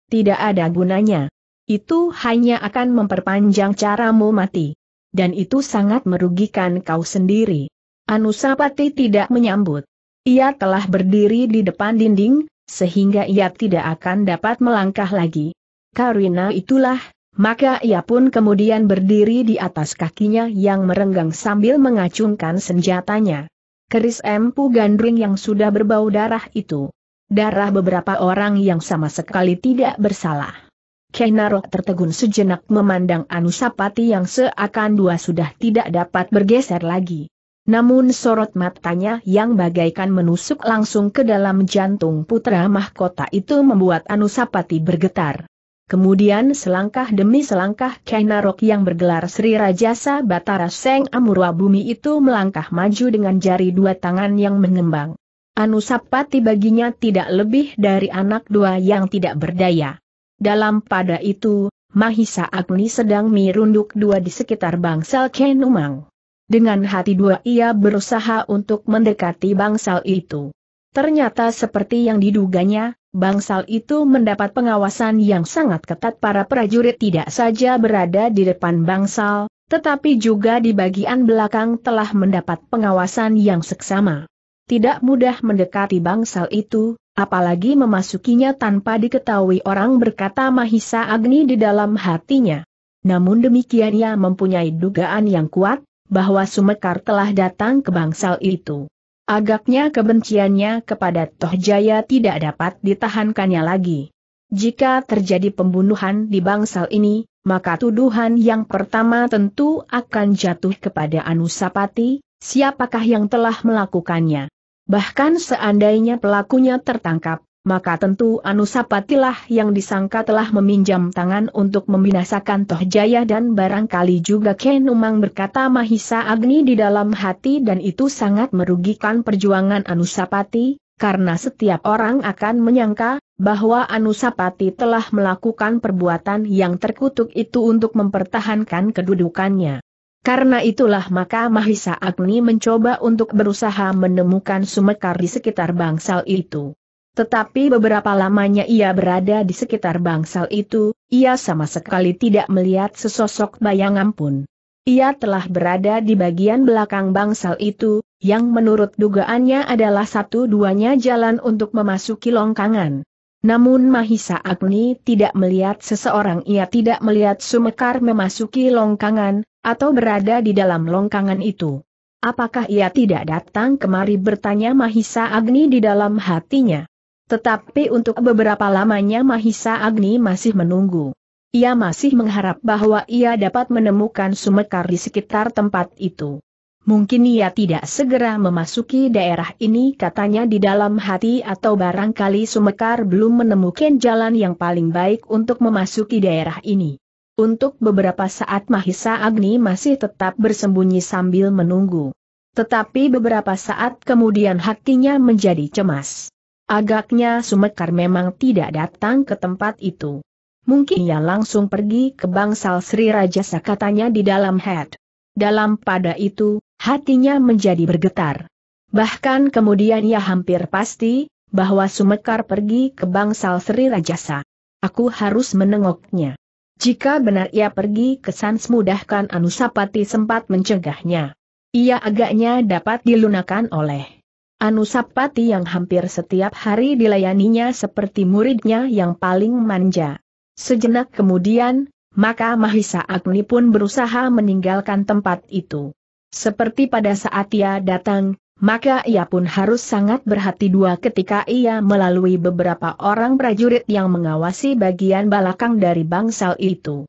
Tidak ada gunanya. Itu hanya akan memperpanjang caramu mati. Dan itu sangat merugikan kau sendiri. Anusapati tidak menyambut. Ia telah berdiri di depan dinding, sehingga ia tidak akan dapat melangkah lagi. Karina itulah, maka ia pun kemudian berdiri di atas kakinya yang merenggang sambil mengacungkan senjatanya. Keris empu gandring yang sudah berbau darah itu. Darah beberapa orang yang sama sekali tidak bersalah. Kenaro tertegun sejenak memandang Anusapati yang seakan dua sudah tidak dapat bergeser lagi. Namun sorot matanya yang bagaikan menusuk langsung ke dalam jantung putra mahkota itu membuat Anusapati bergetar. Kemudian selangkah demi selangkah Kainarok yang bergelar Sri Rajasa Batara Seng Amurwa Bumi itu melangkah maju dengan jari dua tangan yang mengembang. Anusapati baginya tidak lebih dari anak dua yang tidak berdaya. Dalam pada itu, Mahisa Agni sedang mirunduk dua di sekitar bangsal Kenumang. Dengan hati dua ia berusaha untuk mendekati bangsal itu. Ternyata seperti yang diduganya, bangsal itu mendapat pengawasan yang sangat ketat para prajurit tidak saja berada di depan bangsal, tetapi juga di bagian belakang telah mendapat pengawasan yang seksama. Tidak mudah mendekati bangsal itu, apalagi memasukinya tanpa diketahui orang berkata Mahisa Agni di dalam hatinya. Namun demikian ia mempunyai dugaan yang kuat, bahwa Sumekar telah datang ke bangsal itu. Agaknya kebenciannya kepada Tohjaya tidak dapat ditahankannya lagi. Jika terjadi pembunuhan di bangsal ini, maka tuduhan yang pertama tentu akan jatuh kepada Anusapati, siapakah yang telah melakukannya. Bahkan seandainya pelakunya tertangkap, maka tentu Anusapatilah yang disangka telah meminjam tangan untuk membinasakan Tohjaya dan barangkali juga Ken Umang berkata Mahisa Agni di dalam hati dan itu sangat merugikan perjuangan Anusapati, karena setiap orang akan menyangka, bahwa Anusapati telah melakukan perbuatan yang terkutuk itu untuk mempertahankan kedudukannya. Karena itulah maka Mahisa Agni mencoba untuk berusaha menemukan sumekar di sekitar bangsal itu. Tetapi beberapa lamanya ia berada di sekitar bangsal itu, ia sama sekali tidak melihat sesosok bayangan pun. Ia telah berada di bagian belakang bangsal itu, yang menurut dugaannya adalah satu-duanya jalan untuk memasuki longkangan. Namun Mahisa Agni tidak melihat seseorang ia tidak melihat Sumekar memasuki longkangan, atau berada di dalam longkangan itu. Apakah ia tidak datang kemari bertanya Mahisa Agni di dalam hatinya? Tetapi untuk beberapa lamanya Mahisa Agni masih menunggu. Ia masih mengharap bahwa ia dapat menemukan Sumekar di sekitar tempat itu. Mungkin ia tidak segera memasuki daerah ini katanya di dalam hati atau barangkali Sumekar belum menemukan jalan yang paling baik untuk memasuki daerah ini. Untuk beberapa saat Mahisa Agni masih tetap bersembunyi sambil menunggu. Tetapi beberapa saat kemudian hatinya menjadi cemas. Agaknya Sumekar memang tidak datang ke tempat itu. Mungkin ia langsung pergi ke bangsal Sri Rajasa katanya di dalam head. Dalam pada itu, hatinya menjadi bergetar. Bahkan kemudian ia hampir pasti, bahwa Sumekar pergi ke bangsal Sri Rajasa. Aku harus menengoknya. Jika benar ia pergi ke Sans mudahkan Anusapati sempat mencegahnya. Ia agaknya dapat dilunakan oleh Anusapati yang hampir setiap hari dilayaninya seperti muridnya yang paling manja. Sejenak kemudian, maka Mahisa Agni pun berusaha meninggalkan tempat itu. Seperti pada saat ia datang, maka ia pun harus sangat berhati dua ketika ia melalui beberapa orang prajurit yang mengawasi bagian belakang dari bangsal itu.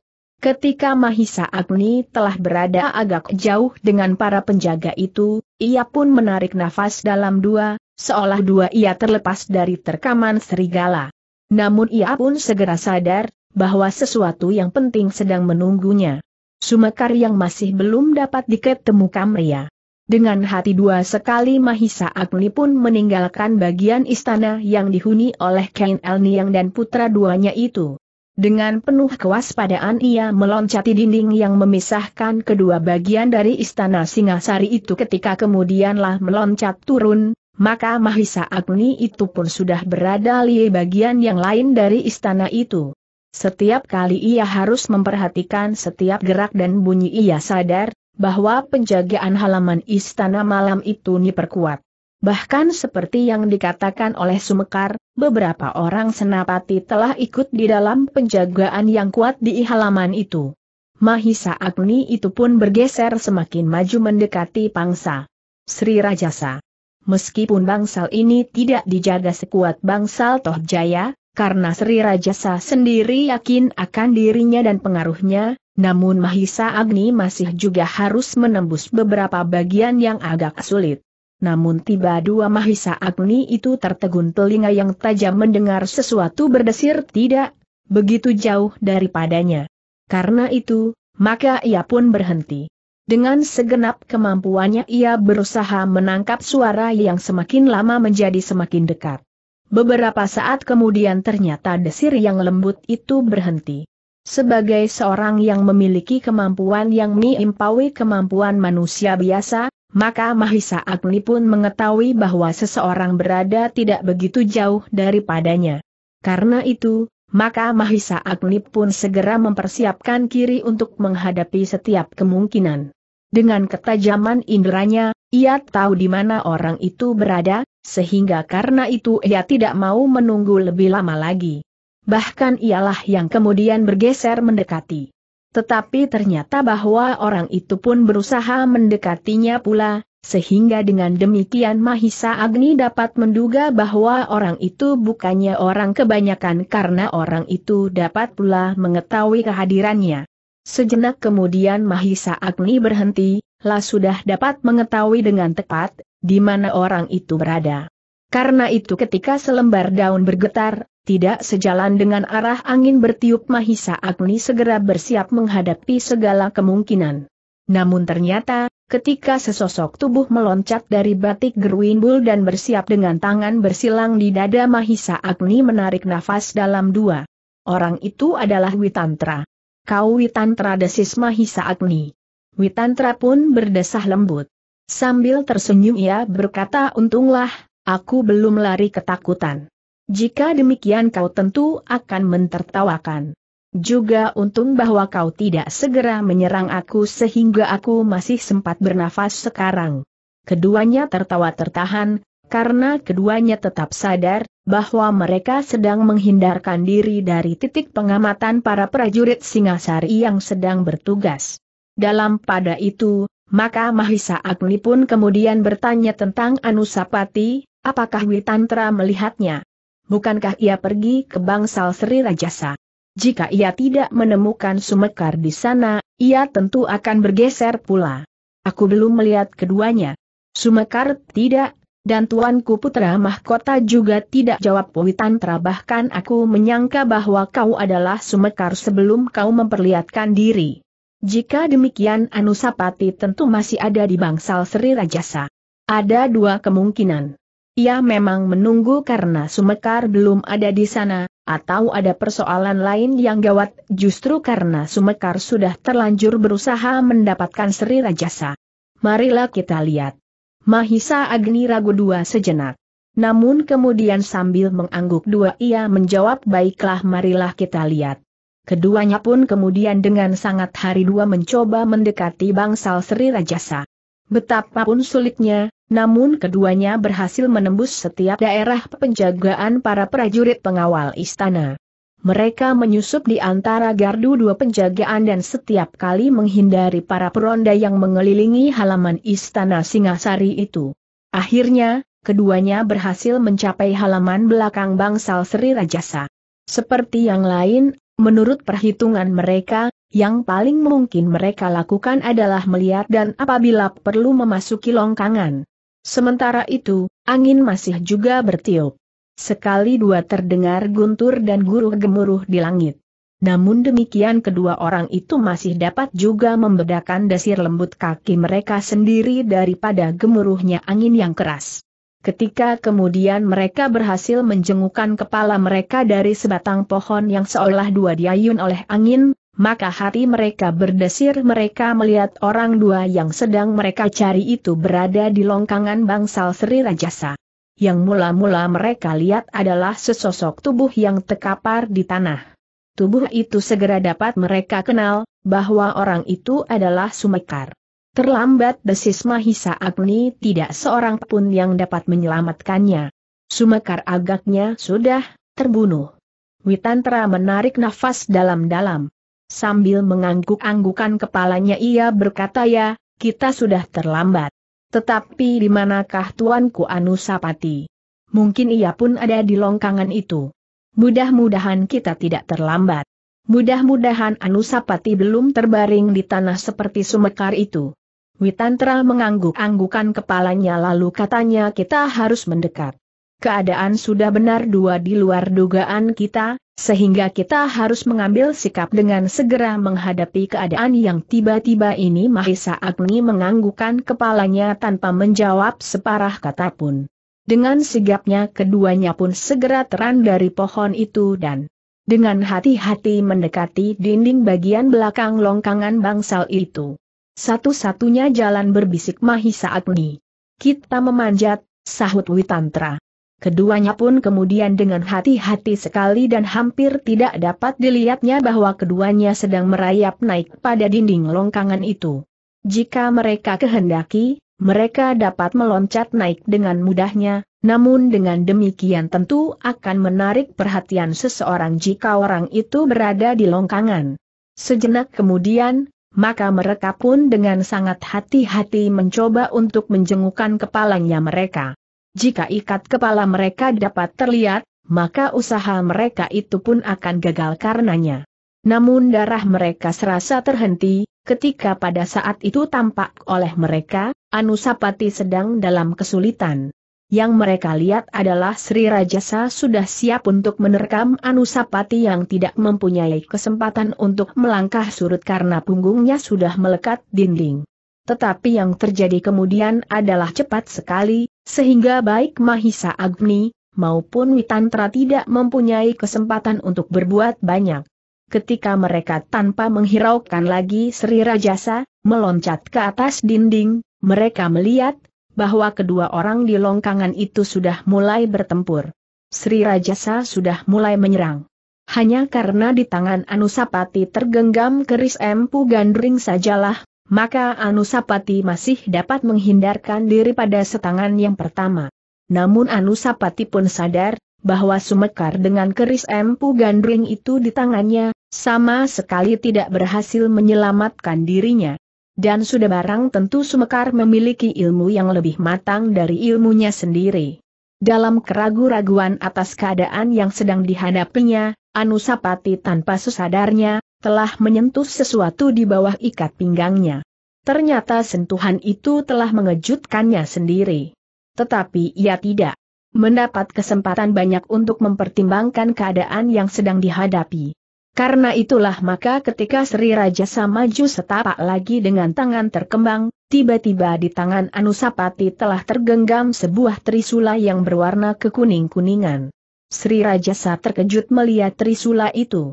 Ketika Mahisa Agni telah berada agak jauh dengan para penjaga itu, ia pun menarik nafas dalam dua, seolah dua ia terlepas dari terkaman serigala. Namun ia pun segera sadar, bahwa sesuatu yang penting sedang menunggunya. Sumekar yang masih belum dapat diketemukan Ria. Dengan hati dua sekali Mahisa Agni pun meninggalkan bagian istana yang dihuni oleh Kain Elniang dan putra duanya itu. Dengan penuh kewaspadaan ia meloncati dinding yang memisahkan kedua bagian dari istana Singasari itu ketika kemudianlah meloncat turun, maka Mahisa Agni itu pun sudah berada di bagian yang lain dari istana itu. Setiap kali ia harus memperhatikan setiap gerak dan bunyi ia sadar, bahwa penjagaan halaman istana malam itu diperkuat. Bahkan seperti yang dikatakan oleh Sumekar, beberapa orang senapati telah ikut di dalam penjagaan yang kuat di halaman itu. Mahisa Agni itu pun bergeser semakin maju mendekati bangsa Sri Rajasa. Meskipun bangsal ini tidak dijaga sekuat bangsal Tohjaya, karena Sri Rajasa sendiri yakin akan dirinya dan pengaruhnya, namun Mahisa Agni masih juga harus menembus beberapa bagian yang agak sulit. Namun tiba dua Mahisa Agni itu tertegun telinga yang tajam mendengar sesuatu berdesir tidak, begitu jauh daripadanya. Karena itu, maka ia pun berhenti. Dengan segenap kemampuannya ia berusaha menangkap suara yang semakin lama menjadi semakin dekat. Beberapa saat kemudian ternyata desir yang lembut itu berhenti. Sebagai seorang yang memiliki kemampuan yang melampaui kemampuan manusia biasa, maka Mahisa Agni pun mengetahui bahwa seseorang berada tidak begitu jauh daripadanya. Karena itu, maka Mahisa Agni pun segera mempersiapkan kiri untuk menghadapi setiap kemungkinan. Dengan ketajaman inderanya, ia tahu di mana orang itu berada, sehingga karena itu ia tidak mau menunggu lebih lama lagi. Bahkan ialah yang kemudian bergeser mendekati. Tetapi ternyata bahwa orang itu pun berusaha mendekatinya pula, sehingga dengan demikian Mahisa Agni dapat menduga bahwa orang itu bukannya orang kebanyakan karena orang itu dapat pula mengetahui kehadirannya. Sejenak kemudian Mahisa Agni berhenti, lah sudah dapat mengetahui dengan tepat, di mana orang itu berada. Karena itu ketika selembar daun bergetar, tidak sejalan dengan arah angin bertiup Mahisa Agni segera bersiap menghadapi segala kemungkinan. Namun ternyata, ketika sesosok tubuh meloncat dari batik Gerwinbul dan bersiap dengan tangan bersilang di dada Mahisa Agni menarik nafas dalam dua. Orang itu adalah Witantra. Kau Witantra desis Mahisa Agni. Witantra pun berdesah lembut. Sambil tersenyum ia berkata untunglah, aku belum lari ketakutan. Jika demikian kau tentu akan mentertawakan. Juga untung bahwa kau tidak segera menyerang aku sehingga aku masih sempat bernafas sekarang. Keduanya tertawa tertahan, karena keduanya tetap sadar bahwa mereka sedang menghindarkan diri dari titik pengamatan para prajurit Singasari yang sedang bertugas. Dalam pada itu, maka Mahisa Agni pun kemudian bertanya tentang Anusapati, apakah Witantra melihatnya bukankah ia pergi ke bangsal Sri Rajasa? Jika ia tidak menemukan Sumekar di sana, ia tentu akan bergeser pula. Aku belum melihat keduanya. Sumekar tidak, dan tuanku putra mahkota juga tidak jawab Puitan bahkan aku menyangka bahwa kau adalah Sumekar sebelum kau memperlihatkan diri. Jika demikian Anusapati tentu masih ada di bangsal Sri Rajasa. Ada dua kemungkinan. Ia memang menunggu karena Sumekar belum ada di sana, atau ada persoalan lain yang gawat justru karena Sumekar sudah terlanjur berusaha mendapatkan Sri Rajasa. Marilah kita lihat. Mahisa Agni ragu dua sejenak. Namun kemudian sambil mengangguk dua ia menjawab baiklah marilah kita lihat. Keduanya pun kemudian dengan sangat hari dua mencoba mendekati bangsal Sri Rajasa. Betapapun sulitnya, namun keduanya berhasil menembus setiap daerah penjagaan para prajurit pengawal istana. Mereka menyusup di antara gardu dua penjagaan dan setiap kali menghindari para peronda yang mengelilingi halaman istana Singasari itu. Akhirnya, keduanya berhasil mencapai halaman belakang bangsal Sri Rajasa. Seperti yang lain, menurut perhitungan mereka, yang paling mungkin mereka lakukan adalah melihat dan apabila perlu memasuki longkangan. Sementara itu, angin masih juga bertiup. Sekali dua terdengar guntur dan guruh gemuruh di langit. Namun demikian kedua orang itu masih dapat juga membedakan desir lembut kaki mereka sendiri daripada gemuruhnya angin yang keras. Ketika kemudian mereka berhasil menjengukkan kepala mereka dari sebatang pohon yang seolah dua diayun oleh angin, maka hati mereka berdesir mereka melihat orang dua yang sedang mereka cari itu berada di longkangan bangsal Sri Rajasa. Yang mula-mula mereka lihat adalah sesosok tubuh yang tekapar di tanah. Tubuh itu segera dapat mereka kenal, bahwa orang itu adalah Sumekar. Terlambat desis Mahisa Agni tidak seorang pun yang dapat menyelamatkannya. Sumekar agaknya sudah terbunuh. Witantra menarik nafas dalam-dalam sambil mengangguk-anggukan kepalanya ia berkata ya, kita sudah terlambat. Tetapi di manakah tuanku Anusapati? Mungkin ia pun ada di longkangan itu. Mudah-mudahan kita tidak terlambat. Mudah-mudahan Anusapati belum terbaring di tanah seperti sumekar itu. Witantra mengangguk-anggukan kepalanya lalu katanya kita harus mendekat. Keadaan sudah benar dua di luar dugaan kita, sehingga kita harus mengambil sikap dengan segera menghadapi keadaan yang tiba-tiba ini Mahisa Agni menganggukkan kepalanya tanpa menjawab separah kata pun. Dengan sigapnya keduanya pun segera terang dari pohon itu dan dengan hati-hati mendekati dinding bagian belakang longkangan bangsal itu. Satu-satunya jalan berbisik Mahisa Agni. Kita memanjat, sahut Witantra. Keduanya pun kemudian dengan hati-hati sekali dan hampir tidak dapat dilihatnya bahwa keduanya sedang merayap naik pada dinding longkangan itu. Jika mereka kehendaki, mereka dapat meloncat naik dengan mudahnya, namun dengan demikian tentu akan menarik perhatian seseorang jika orang itu berada di longkangan. Sejenak kemudian, maka mereka pun dengan sangat hati-hati mencoba untuk menjengukkan kepalanya mereka. Jika ikat kepala mereka dapat terlihat, maka usaha mereka itu pun akan gagal karenanya. Namun darah mereka serasa terhenti, ketika pada saat itu tampak oleh mereka, Anusapati sedang dalam kesulitan. Yang mereka lihat adalah Sri Rajasa sudah siap untuk menerkam Anusapati yang tidak mempunyai kesempatan untuk melangkah surut karena punggungnya sudah melekat dinding tetapi yang terjadi kemudian adalah cepat sekali, sehingga baik Mahisa Agni, maupun Witantra tidak mempunyai kesempatan untuk berbuat banyak. Ketika mereka tanpa menghiraukan lagi Sri Rajasa, meloncat ke atas dinding, mereka melihat, bahwa kedua orang di longkangan itu sudah mulai bertempur. Sri Rajasa sudah mulai menyerang. Hanya karena di tangan Anusapati tergenggam keris empu gandring sajalah, maka Anusapati masih dapat menghindarkan diri pada setangan yang pertama. Namun Anusapati pun sadar, bahwa sumekar dengan keris empu gandring itu di tangannya, sama sekali tidak berhasil menyelamatkan dirinya. Dan sudah barang tentu Sumekar memiliki ilmu yang lebih matang dari ilmunya sendiri. Dalam keraguan-raguan atas keadaan yang sedang dihadapinya, Anusapati tanpa sesadarnya, telah menyentuh sesuatu di bawah ikat pinggangnya. Ternyata sentuhan itu telah mengejutkannya sendiri. Tetapi ia tidak mendapat kesempatan banyak untuk mempertimbangkan keadaan yang sedang dihadapi. Karena itulah maka ketika Sri Raja Samaju setapak lagi dengan tangan terkembang, tiba-tiba di tangan Anusapati telah tergenggam sebuah trisula yang berwarna kekuning-kuningan. Sri Rajasa terkejut melihat trisula itu.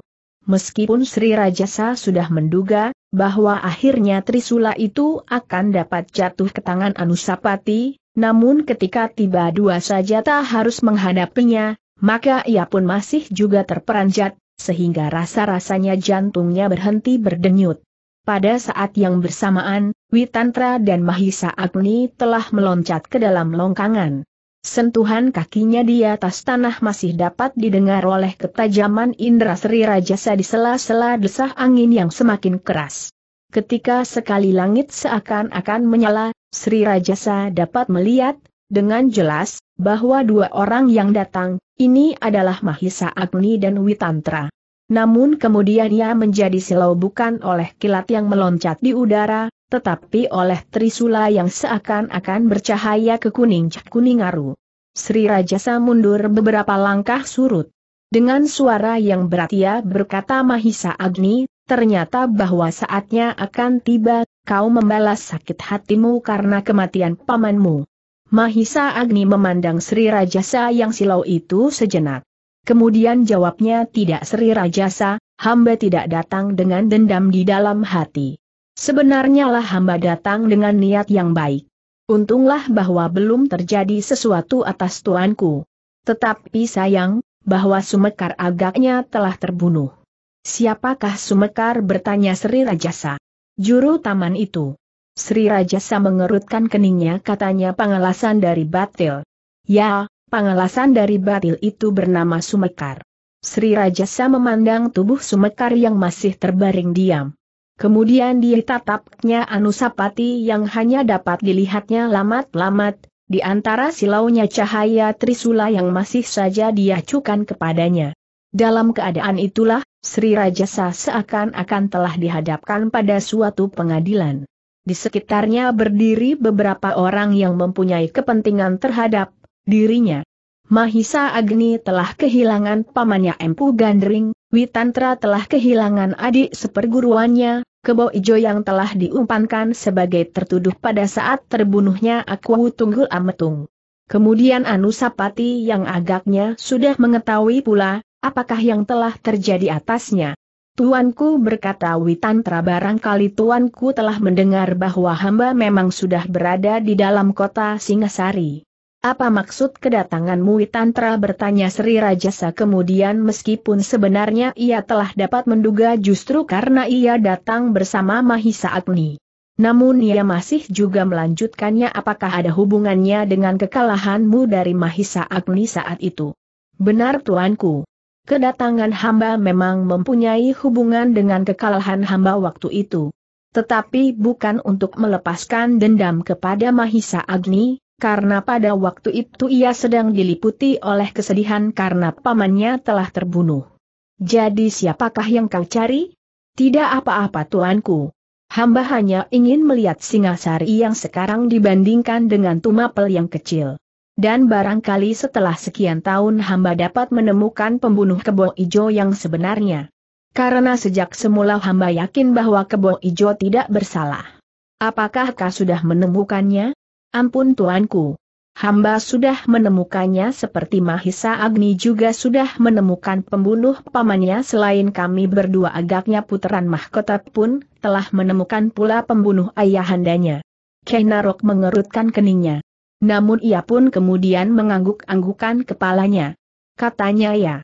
Meskipun Sri Rajasa sudah menduga, bahwa akhirnya Trisula itu akan dapat jatuh ke tangan Anusapati, namun ketika tiba dua sajata harus menghadapinya, maka ia pun masih juga terperanjat, sehingga rasa-rasanya jantungnya berhenti berdenyut. Pada saat yang bersamaan, Witantra dan Mahisa Agni telah meloncat ke dalam longkangan. Sentuhan kakinya di atas tanah masih dapat didengar oleh ketajaman Indra Sri Rajasa di sela-sela desah angin yang semakin keras. Ketika sekali langit seakan-akan menyala, Sri Rajasa dapat melihat, dengan jelas, bahwa dua orang yang datang, ini adalah Mahisa Agni dan Witantra. Namun kemudian ia menjadi silau bukan oleh kilat yang meloncat di udara, tetapi oleh Trisula yang seakan-akan bercahaya ke kuning kuning aru. Sri Rajasa mundur beberapa langkah surut. Dengan suara yang berat ia berkata Mahisa Agni, ternyata bahwa saatnya akan tiba, kau membalas sakit hatimu karena kematian pamanmu. Mahisa Agni memandang Sri Rajasa yang silau itu sejenak. Kemudian jawabnya tidak Sri Rajasa, hamba tidak datang dengan dendam di dalam hati. Sebenarnya lah hamba datang dengan niat yang baik. Untunglah bahwa belum terjadi sesuatu atas tuanku. Tetapi sayang, bahwa Sumekar agaknya telah terbunuh. Siapakah Sumekar bertanya Sri Rajasa? Juru taman itu. Sri Rajasa mengerutkan keningnya katanya pengalasan dari batil. Ya, pengalasan dari batil itu bernama Sumekar. Sri Rajasa memandang tubuh Sumekar yang masih terbaring diam. Kemudian ditatapnya Anusapati yang hanya dapat dilihatnya lamat-lamat, di antara silaunya cahaya Trisula yang masih saja diacukan kepadanya. Dalam keadaan itulah, Sri Rajasa seakan-akan telah dihadapkan pada suatu pengadilan. Di sekitarnya berdiri beberapa orang yang mempunyai kepentingan terhadap dirinya. Mahisa Agni telah kehilangan pamannya Empu Gandring, Witantra telah kehilangan adik seperguruannya, kebo ijo yang telah diumpankan sebagai tertuduh pada saat terbunuhnya Aku Tunggul Ametung. Kemudian Anusapati yang agaknya sudah mengetahui pula, apakah yang telah terjadi atasnya. Tuanku berkata Witantra barangkali tuanku telah mendengar bahwa hamba memang sudah berada di dalam kota Singasari. Apa maksud kedatanganmu Tantra? bertanya Sri Rajasa kemudian meskipun sebenarnya ia telah dapat menduga justru karena ia datang bersama Mahisa Agni. Namun ia masih juga melanjutkannya apakah ada hubungannya dengan kekalahanmu dari Mahisa Agni saat itu. Benar tuanku. Kedatangan hamba memang mempunyai hubungan dengan kekalahan hamba waktu itu. Tetapi bukan untuk melepaskan dendam kepada Mahisa Agni, karena pada waktu itu ia sedang diliputi oleh kesedihan karena pamannya telah terbunuh. Jadi siapakah yang kau cari? Tidak apa-apa tuanku. Hamba hanya ingin melihat Singasari yang sekarang dibandingkan dengan Tumapel yang kecil. Dan barangkali setelah sekian tahun hamba dapat menemukan pembunuh kebo ijo yang sebenarnya. Karena sejak semula hamba yakin bahwa kebo ijo tidak bersalah. Apakah kau sudah menemukannya? Ampun tuanku. Hamba sudah menemukannya seperti Mahisa Agni juga sudah menemukan pembunuh pamannya selain kami berdua agaknya puteran mahkota pun telah menemukan pula pembunuh ayahandanya. Kenarok mengerutkan keningnya. Namun ia pun kemudian mengangguk-anggukan kepalanya. Katanya ya,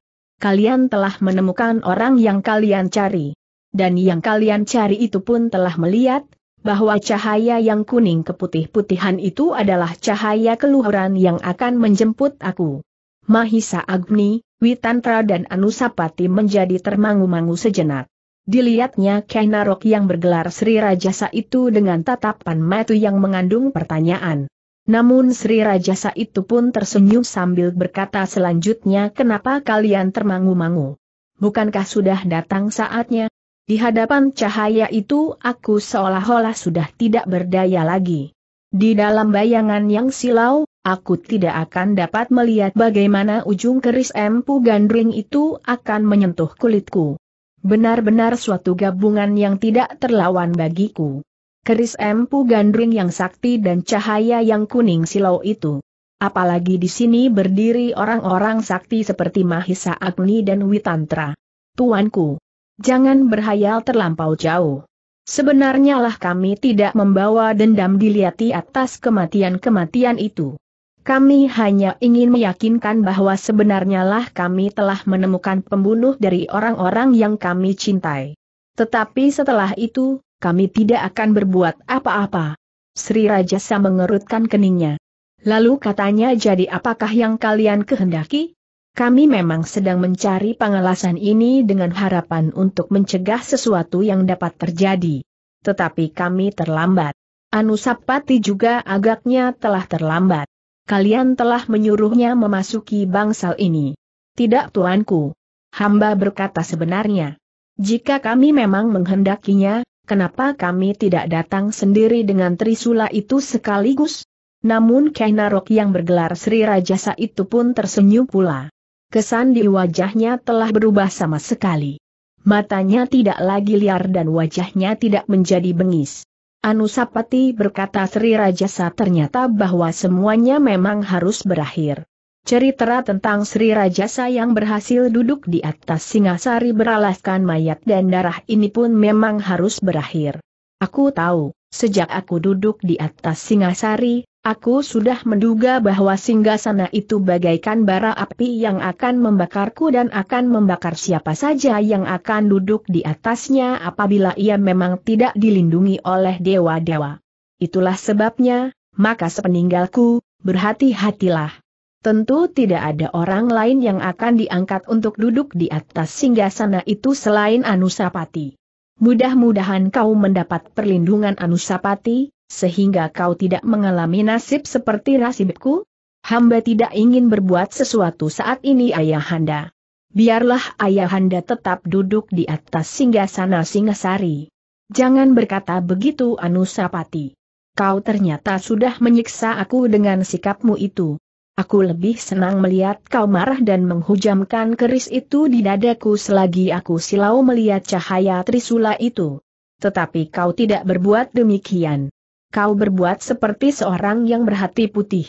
kalian telah menemukan orang yang kalian cari. Dan yang kalian cari itu pun telah melihat, bahwa cahaya yang kuning keputih-putihan itu adalah cahaya keluhuran yang akan menjemput aku. Mahisa Agni, Witantra dan Anusapati menjadi termangu-mangu sejenak. Dilihatnya Kainarok yang bergelar Sri Rajasa itu dengan tatapan mata yang mengandung pertanyaan. Namun Sri Rajasa itu pun tersenyum sambil berkata selanjutnya kenapa kalian termangu-mangu. Bukankah sudah datang saatnya? Di hadapan cahaya itu aku seolah-olah sudah tidak berdaya lagi. Di dalam bayangan yang silau, aku tidak akan dapat melihat bagaimana ujung keris empu gandring itu akan menyentuh kulitku. Benar-benar suatu gabungan yang tidak terlawan bagiku. Keris empu gandring yang sakti dan cahaya yang kuning silau itu. Apalagi di sini berdiri orang-orang sakti seperti Mahisa Agni dan Witantra. Tuanku, Jangan berhayal terlampau jauh. Sebenarnya lah kami tidak membawa dendam dilihati atas kematian-kematian itu. Kami hanya ingin meyakinkan bahwa sebenarnya lah kami telah menemukan pembunuh dari orang-orang yang kami cintai. Tetapi setelah itu, kami tidak akan berbuat apa-apa. Sri Rajasa mengerutkan keningnya. Lalu katanya jadi apakah yang kalian kehendaki? Kami memang sedang mencari pengelasan ini dengan harapan untuk mencegah sesuatu yang dapat terjadi. Tetapi kami terlambat. Anusapati juga agaknya telah terlambat. Kalian telah menyuruhnya memasuki bangsal ini. Tidak tuanku. Hamba berkata sebenarnya. Jika kami memang menghendakinya, kenapa kami tidak datang sendiri dengan Trisula itu sekaligus? Namun Kainarok yang bergelar Sri Rajasa itu pun tersenyum pula kesan di wajahnya telah berubah sama sekali. Matanya tidak lagi liar dan wajahnya tidak menjadi bengis. Anusapati berkata Sri Rajasa ternyata bahwa semuanya memang harus berakhir. Cerita tentang Sri Rajasa yang berhasil duduk di atas singasari beralaskan mayat dan darah ini pun memang harus berakhir. Aku tahu, sejak aku duduk di atas singasari, Aku sudah menduga bahwa singgasana itu bagaikan bara api yang akan membakarku dan akan membakar siapa saja yang akan duduk di atasnya apabila ia memang tidak dilindungi oleh dewa-dewa. Itulah sebabnya, maka sepeninggalku, berhati-hatilah. Tentu tidak ada orang lain yang akan diangkat untuk duduk di atas singgasana itu selain Anusapati. Mudah-mudahan kau mendapat perlindungan Anusapati, sehingga kau tidak mengalami nasib seperti rasibku? Hamba tidak ingin berbuat sesuatu saat ini ayahanda. Biarlah ayahanda tetap duduk di atas singgasana Singasari. Jangan berkata begitu Anusapati. Kau ternyata sudah menyiksa aku dengan sikapmu itu. Aku lebih senang melihat kau marah dan menghujamkan keris itu di dadaku selagi aku silau melihat cahaya Trisula itu. Tetapi kau tidak berbuat demikian kau berbuat seperti seorang yang berhati putih.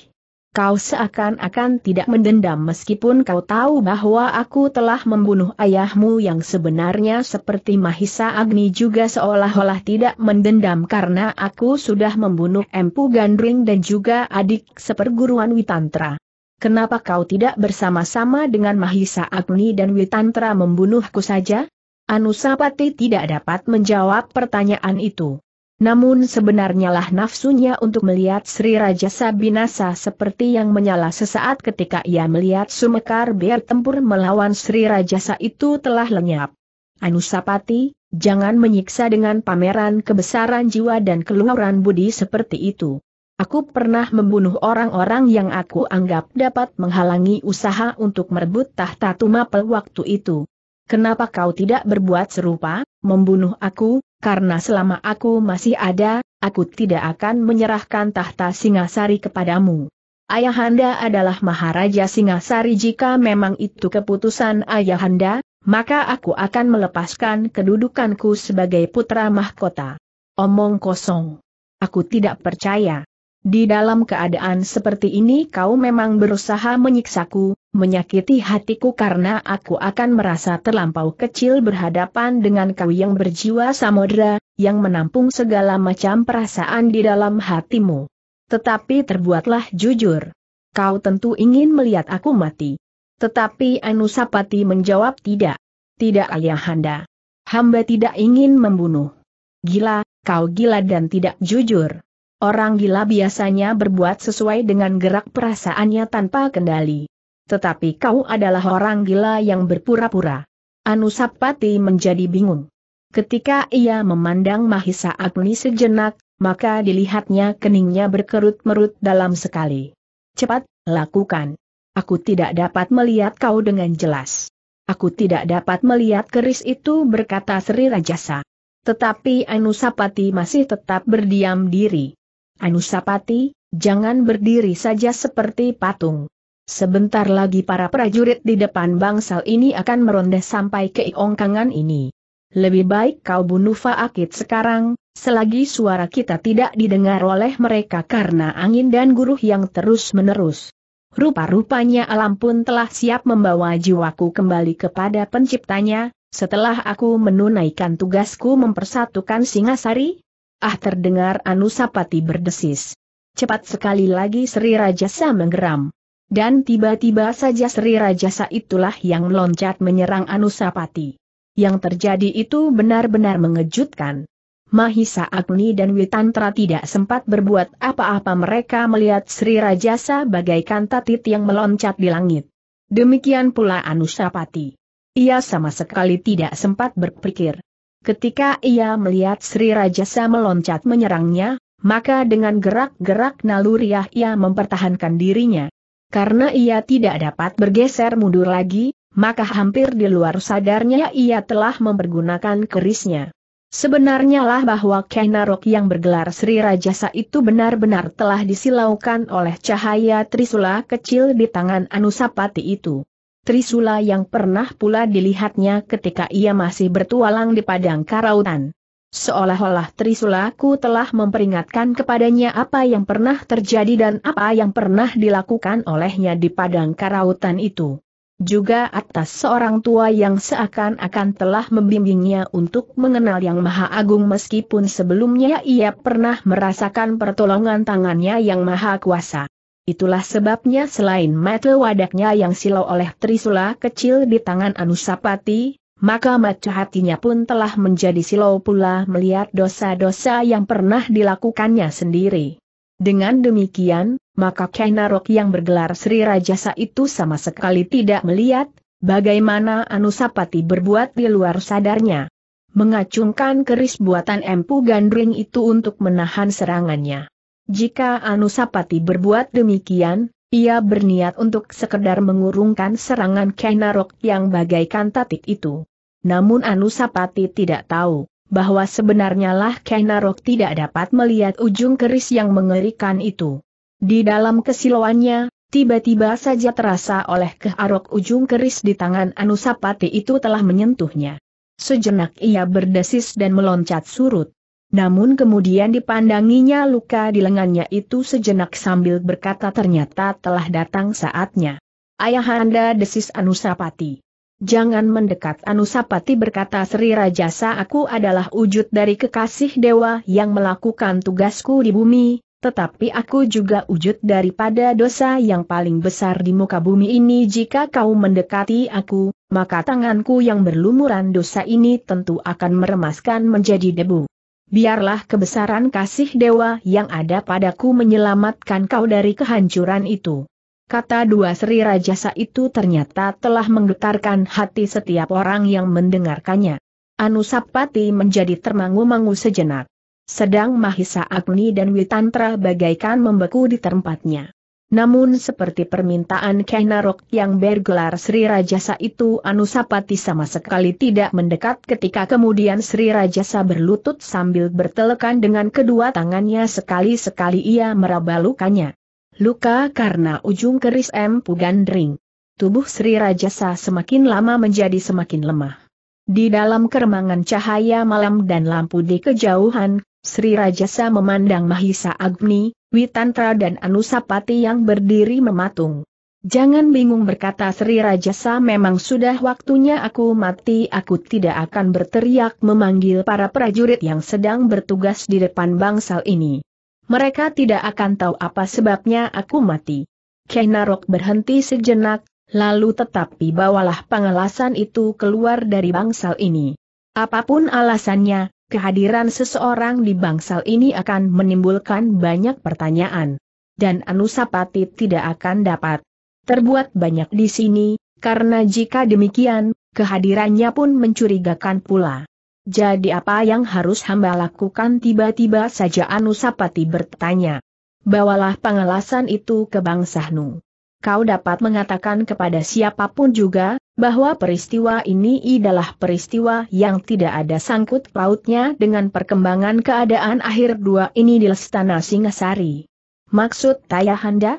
Kau seakan-akan tidak mendendam meskipun kau tahu bahwa aku telah membunuh ayahmu yang sebenarnya seperti Mahisa Agni juga seolah-olah tidak mendendam karena aku sudah membunuh Empu Gandring dan juga adik seperguruan Witantra. Kenapa kau tidak bersama-sama dengan Mahisa Agni dan Witantra membunuhku saja? Anusapati tidak dapat menjawab pertanyaan itu. Namun sebenarnya lah nafsunya untuk melihat Sri Raja Sabinasa seperti yang menyala sesaat ketika ia melihat Sumekar biar tempur melawan Sri Rajasa itu telah lenyap. Anusapati, jangan menyiksa dengan pameran kebesaran jiwa dan keluaran budi seperti itu. Aku pernah membunuh orang-orang yang aku anggap dapat menghalangi usaha untuk merebut tahta Tumapel waktu itu. Kenapa kau tidak berbuat serupa, membunuh aku, karena selama aku masih ada, aku tidak akan menyerahkan tahta Singasari kepadamu. Ayahanda adalah Maharaja Singasari jika memang itu keputusan Ayahanda, maka aku akan melepaskan kedudukanku sebagai putra mahkota. Omong kosong. Aku tidak percaya. Di dalam keadaan seperti ini kau memang berusaha menyiksaku, menyakiti hatiku karena aku akan merasa terlampau kecil berhadapan dengan kau yang berjiwa samudra, yang menampung segala macam perasaan di dalam hatimu. Tetapi terbuatlah jujur. Kau tentu ingin melihat aku mati. Tetapi Anusapati menjawab tidak. Tidak ayahanda. Hamba tidak ingin membunuh. Gila, kau gila dan tidak jujur. Orang gila biasanya berbuat sesuai dengan gerak perasaannya tanpa kendali. Tetapi kau adalah orang gila yang berpura-pura. Anusapati menjadi bingung. Ketika ia memandang Mahisa Agni sejenak, maka dilihatnya keningnya berkerut-merut dalam sekali. Cepat, lakukan. Aku tidak dapat melihat kau dengan jelas. Aku tidak dapat melihat keris itu berkata Sri Rajasa. Tetapi Anusapati masih tetap berdiam diri. Anusapati, jangan berdiri saja seperti patung. Sebentar lagi para prajurit di depan bangsal ini akan meronda sampai ke iongkangan ini. Lebih baik kau bunuh Faakit sekarang, selagi suara kita tidak didengar oleh mereka karena angin dan guruh yang terus-menerus. Rupa-rupanya alam pun telah siap membawa jiwaku kembali kepada penciptanya, setelah aku menunaikan tugasku mempersatukan Singasari. Ah terdengar Anusapati berdesis. Cepat sekali lagi Sri Rajasa menggeram. Dan tiba-tiba saja Sri Rajasa itulah yang loncat menyerang Anusapati. Yang terjadi itu benar-benar mengejutkan. Mahisa Agni dan Witantra tidak sempat berbuat apa-apa mereka melihat Sri Rajasa bagaikan tatit yang meloncat di langit. Demikian pula Anusapati. Ia sama sekali tidak sempat berpikir. Ketika ia melihat Sri Rajasa meloncat menyerangnya, maka dengan gerak-gerak naluriah ia mempertahankan dirinya. Karena ia tidak dapat bergeser mundur lagi, maka hampir di luar sadarnya ia telah mempergunakan kerisnya. Sebenarnya lah bahwa Kenarok yang bergelar Sri Rajasa itu benar-benar telah disilaukan oleh cahaya Trisula kecil di tangan Anusapati itu. Trisula yang pernah pula dilihatnya ketika ia masih bertualang di padang karautan. Seolah-olah Trisula ku telah memperingatkan kepadanya apa yang pernah terjadi dan apa yang pernah dilakukan olehnya di padang karautan itu. Juga atas seorang tua yang seakan-akan telah membimbingnya untuk mengenal Yang Maha Agung meskipun sebelumnya ia pernah merasakan pertolongan tangannya Yang Maha Kuasa. Itulah sebabnya selain metel wadaknya yang silau oleh Trisula kecil di tangan Anusapati, maka mata hatinya pun telah menjadi silau pula melihat dosa-dosa yang pernah dilakukannya sendiri. Dengan demikian, maka Kainarok yang bergelar Sri Rajasa itu sama sekali tidak melihat, bagaimana Anusapati berbuat di luar sadarnya. Mengacungkan keris buatan Empu Gandring itu untuk menahan serangannya. Jika Anusapati berbuat demikian, ia berniat untuk sekedar mengurungkan serangan Kainarok yang bagaikan tatik itu. Namun Anusapati tidak tahu, bahwa sebenarnya lah Kainarok tidak dapat melihat ujung keris yang mengerikan itu. Di dalam kesilauannya, tiba-tiba saja terasa oleh kearok ujung keris di tangan Anusapati itu telah menyentuhnya. Sejenak ia berdesis dan meloncat surut. Namun kemudian dipandanginya luka di lengannya itu sejenak sambil berkata ternyata telah datang saatnya. Ayahanda desis Anusapati. Jangan mendekat Anusapati berkata Sri Rajasa aku adalah wujud dari kekasih dewa yang melakukan tugasku di bumi, tetapi aku juga wujud daripada dosa yang paling besar di muka bumi ini jika kau mendekati aku, maka tanganku yang berlumuran dosa ini tentu akan meremaskan menjadi debu biarlah kebesaran kasih dewa yang ada padaku menyelamatkan kau dari kehancuran itu. Kata dua Sri Rajasa itu ternyata telah menggetarkan hati setiap orang yang mendengarkannya. Anusapati menjadi termangu-mangu sejenak. Sedang Mahisa Agni dan Witantra bagaikan membeku di tempatnya. Namun seperti permintaan Kainarok yang bergelar Sri Rajasa itu Anusapati sama sekali tidak mendekat ketika kemudian Sri Rajasa berlutut sambil bertelekan dengan kedua tangannya sekali-sekali ia meraba lukanya. Luka karena ujung keris M pugandring. Tubuh Sri Rajasa semakin lama menjadi semakin lemah. Di dalam keremangan cahaya malam dan lampu di kejauhan, Sri Rajasa memandang Mahisa Agni, Witantra dan Anusapati yang berdiri mematung. Jangan bingung berkata Sri Rajasa memang sudah waktunya aku mati aku tidak akan berteriak memanggil para prajurit yang sedang bertugas di depan bangsal ini. Mereka tidak akan tahu apa sebabnya aku mati. Kenarok berhenti sejenak, lalu tetapi bawalah pengelasan itu keluar dari bangsal ini. Apapun alasannya, kehadiran seseorang di bangsal ini akan menimbulkan banyak pertanyaan. Dan Anusapati tidak akan dapat terbuat banyak di sini, karena jika demikian, kehadirannya pun mencurigakan pula. Jadi apa yang harus hamba lakukan tiba-tiba saja Anusapati bertanya. Bawalah pengelasan itu ke bangsa Nung kau dapat mengatakan kepada siapapun juga, bahwa peristiwa ini adalah peristiwa yang tidak ada sangkut pautnya dengan perkembangan keadaan akhir dua ini di Lestana Singasari. Maksud Tayahanda?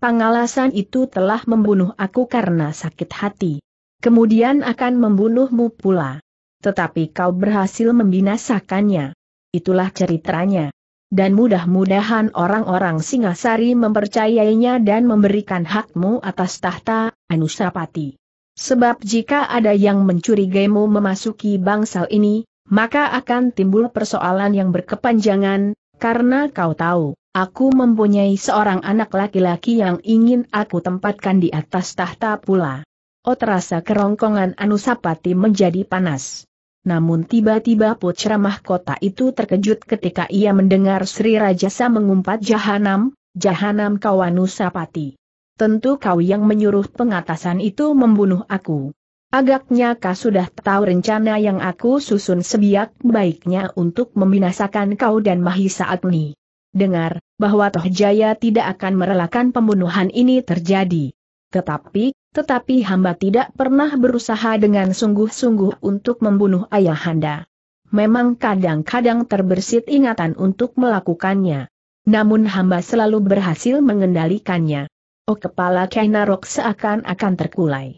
Pangalasan itu telah membunuh aku karena sakit hati. Kemudian akan membunuhmu pula. Tetapi kau berhasil membinasakannya. Itulah ceritanya dan mudah-mudahan orang-orang Singasari mempercayainya dan memberikan hakmu atas tahta, Anusapati. Sebab jika ada yang mencurigaimu memasuki bangsal ini, maka akan timbul persoalan yang berkepanjangan, karena kau tahu, aku mempunyai seorang anak laki-laki yang ingin aku tempatkan di atas tahta pula. Oh terasa kerongkongan Anusapati menjadi panas. Namun tiba-tiba putra mahkota itu terkejut ketika ia mendengar Sri Rajasa mengumpat Jahanam, Jahanam Kawanusapati. Tentu kau yang menyuruh pengatasan itu membunuh aku. Agaknya kau sudah tahu rencana yang aku susun sebiak baiknya untuk membinasakan kau dan Mahisa Agni. Dengar, bahwa Tohjaya tidak akan merelakan pembunuhan ini terjadi. Tetapi, tetapi hamba tidak pernah berusaha dengan sungguh-sungguh untuk membunuh ayahanda. Memang kadang-kadang terbersit ingatan untuk melakukannya. Namun hamba selalu berhasil mengendalikannya. Oh kepala Kainarok seakan-akan terkulai.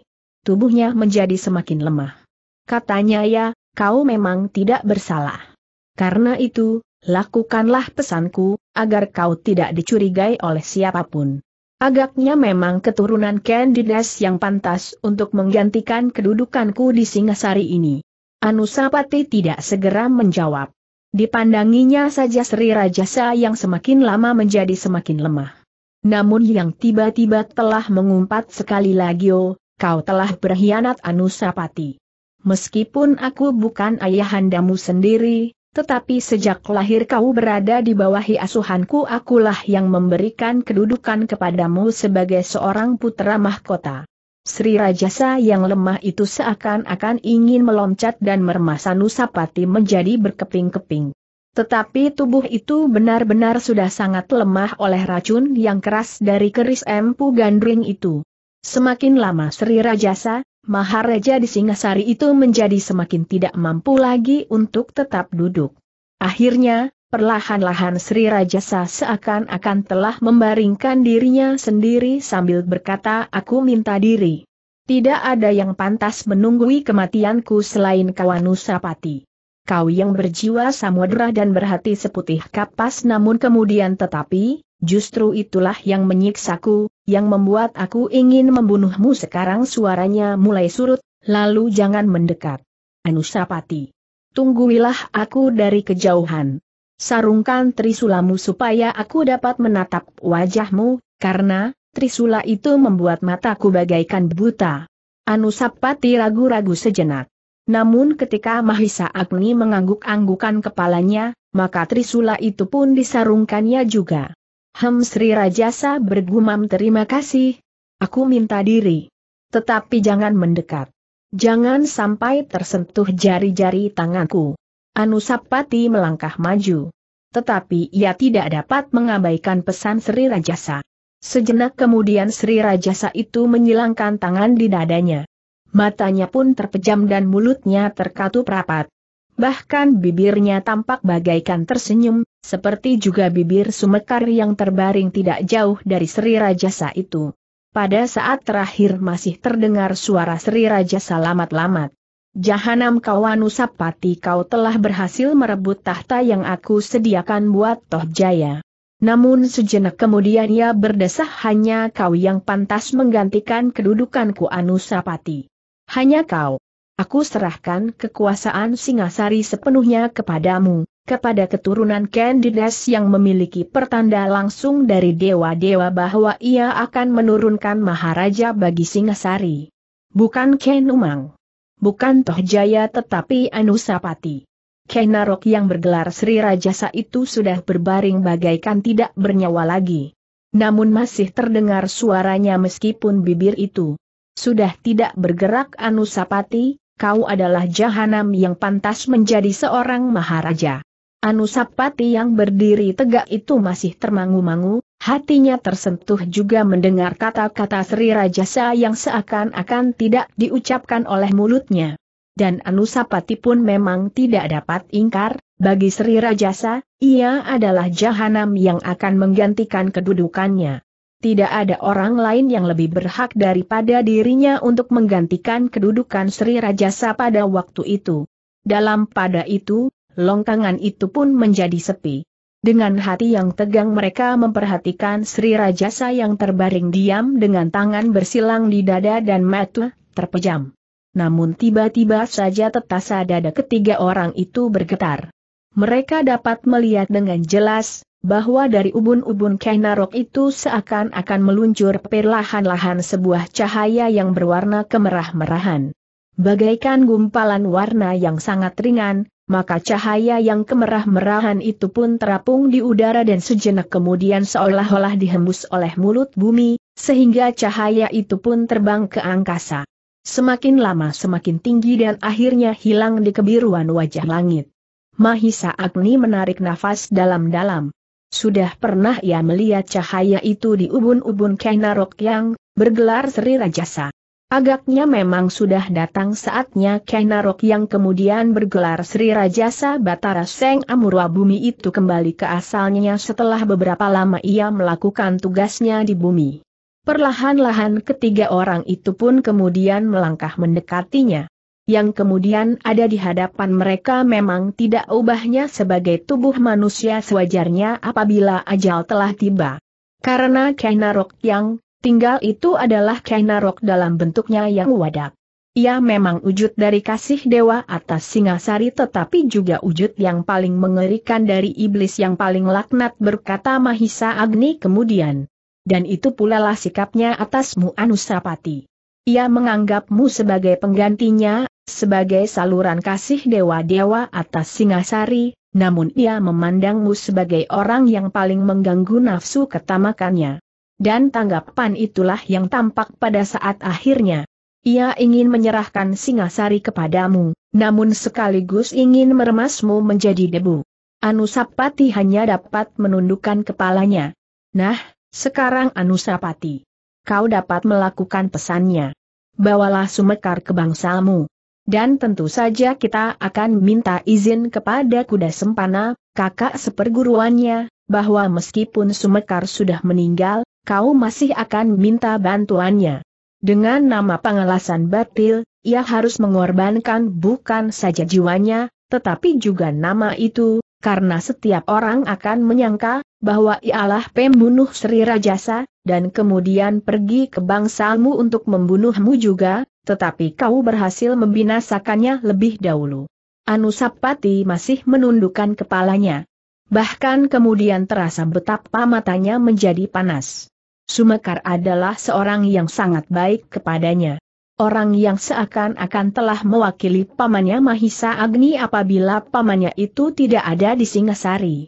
Tubuhnya menjadi semakin lemah. Katanya ya, kau memang tidak bersalah. Karena itu, lakukanlah pesanku, agar kau tidak dicurigai oleh siapapun. Agaknya memang keturunan Candides yang pantas untuk menggantikan kedudukanku di Singasari ini. Anusapati tidak segera menjawab. Dipandanginya saja Sri Rajasa yang semakin lama menjadi semakin lemah. Namun yang tiba-tiba telah mengumpat sekali lagi oh, kau telah berkhianat Anusapati. Meskipun aku bukan ayahandamu sendiri, tetapi sejak lahir kau berada di bawah asuhanku akulah yang memberikan kedudukan kepadamu sebagai seorang putra mahkota. Sri Rajasa yang lemah itu seakan-akan ingin meloncat dan mermasa Nusapati menjadi berkeping-keping. Tetapi tubuh itu benar-benar sudah sangat lemah oleh racun yang keras dari keris empu gandring itu. Semakin lama Sri Rajasa, Maharaja di Singasari itu menjadi semakin tidak mampu lagi untuk tetap duduk. Akhirnya, perlahan-lahan Sri Rajasa seakan-akan telah membaringkan dirinya sendiri sambil berkata aku minta diri. Tidak ada yang pantas menunggui kematianku selain Kawanusapati. Kau yang berjiwa samudera dan berhati seputih kapas namun kemudian tetapi, justru itulah yang menyiksaku, yang membuat aku ingin membunuhmu sekarang suaranya mulai surut, lalu jangan mendekat. Anusapati. Tungguilah aku dari kejauhan. Sarungkan trisulamu supaya aku dapat menatap wajahmu, karena, trisula itu membuat mataku bagaikan buta. Anusapati ragu-ragu sejenak. Namun ketika Mahisa Agni mengangguk-anggukan kepalanya, maka Trisula itu pun disarungkannya juga. Hem Sri Rajasa bergumam terima kasih. Aku minta diri. Tetapi jangan mendekat. Jangan sampai tersentuh jari-jari tanganku. Anusapati melangkah maju. Tetapi ia tidak dapat mengabaikan pesan Sri Rajasa. Sejenak kemudian Sri Rajasa itu menyilangkan tangan di dadanya. Matanya pun terpejam dan mulutnya terkatup rapat. Bahkan bibirnya tampak bagaikan tersenyum, seperti juga bibir sumekar yang terbaring tidak jauh dari Sri Rajasa itu. Pada saat terakhir masih terdengar suara Sri Rajasa lamat-lamat. Jahanam kawanu sapati kau telah berhasil merebut tahta yang aku sediakan buat Toh Jaya. Namun sejenak kemudian ia berdesah hanya kau yang pantas menggantikan kedudukanku Anusapati. Hanya kau. Aku serahkan kekuasaan Singasari sepenuhnya kepadamu kepada keturunan Candides yang memiliki pertanda langsung dari dewa-dewa bahwa ia akan menurunkan Maharaja bagi Singasari. Bukan Ken Umang. Bukan Tohjaya Jaya tetapi Anusapati. Kenarok yang bergelar Sri Rajasa itu sudah berbaring bagaikan tidak bernyawa lagi. Namun masih terdengar suaranya meskipun bibir itu sudah tidak bergerak Anusapati, kau adalah jahanam yang pantas menjadi seorang maharaja. Anusapati yang berdiri tegak itu masih termangu-mangu, hatinya tersentuh juga mendengar kata-kata Sri Rajasa yang seakan-akan tidak diucapkan oleh mulutnya. Dan Anusapati pun memang tidak dapat ingkar, bagi Sri Rajasa, ia adalah jahanam yang akan menggantikan kedudukannya. Tidak ada orang lain yang lebih berhak daripada dirinya untuk menggantikan kedudukan Sri Rajasa pada waktu itu. Dalam pada itu, longkangan itu pun menjadi sepi. Dengan hati yang tegang mereka memperhatikan Sri Rajasa yang terbaring diam dengan tangan bersilang di dada dan mata terpejam. Namun tiba-tiba saja tetasa dada ketiga orang itu bergetar. Mereka dapat melihat dengan jelas, bahwa dari ubun-ubun Kainarok itu seakan-akan meluncur perlahan-lahan sebuah cahaya yang berwarna kemerah-merahan. Bagaikan gumpalan warna yang sangat ringan, maka cahaya yang kemerah-merahan itu pun terapung di udara dan sejenak kemudian seolah-olah dihembus oleh mulut bumi, sehingga cahaya itu pun terbang ke angkasa. Semakin lama semakin tinggi dan akhirnya hilang di kebiruan wajah langit. Mahisa Agni menarik nafas dalam-dalam. Sudah pernah ia melihat cahaya itu di ubun-ubun Kainarok yang bergelar Sri Rajasa. Agaknya memang sudah datang saatnya Kenarok yang kemudian bergelar Sri Rajasa Batara Seng Amurwa Bumi itu kembali ke asalnya setelah beberapa lama ia melakukan tugasnya di bumi. Perlahan-lahan ketiga orang itu pun kemudian melangkah mendekatinya. Yang kemudian ada di hadapan mereka memang tidak ubahnya sebagai tubuh manusia sewajarnya apabila ajal telah tiba. Karena Kenarok yang Tinggal itu adalah Kainarok dalam bentuknya yang wadak. Ia memang wujud dari kasih dewa atas Singasari tetapi juga wujud yang paling mengerikan dari iblis yang paling laknat berkata Mahisa Agni kemudian. Dan itu pula lah sikapnya atasmu Anusapati. Ia menganggapmu sebagai penggantinya, sebagai saluran kasih dewa-dewa atas Singasari, namun ia memandangmu sebagai orang yang paling mengganggu nafsu ketamakannya dan tanggapan itulah yang tampak pada saat akhirnya. Ia ingin menyerahkan Singasari kepadamu, namun sekaligus ingin meremasmu menjadi debu. Anusapati hanya dapat menundukkan kepalanya. Nah, sekarang Anusapati. Kau dapat melakukan pesannya. Bawalah Sumekar ke bangsamu. Dan tentu saja kita akan minta izin kepada kuda sempana, kakak seperguruannya, bahwa meskipun Sumekar sudah meninggal, kau masih akan minta bantuannya. Dengan nama pengelasan batil, ia harus mengorbankan bukan saja jiwanya, tetapi juga nama itu, karena setiap orang akan menyangka bahwa ialah pembunuh Sri Rajasa, dan kemudian pergi ke bangsamu untuk membunuhmu juga, tetapi kau berhasil membinasakannya lebih dahulu. Anusapati masih menundukkan kepalanya. Bahkan kemudian terasa betapa matanya menjadi panas. Sumekar adalah seorang yang sangat baik kepadanya. Orang yang seakan-akan telah mewakili pamannya Mahisa Agni apabila pamannya itu tidak ada di Singasari.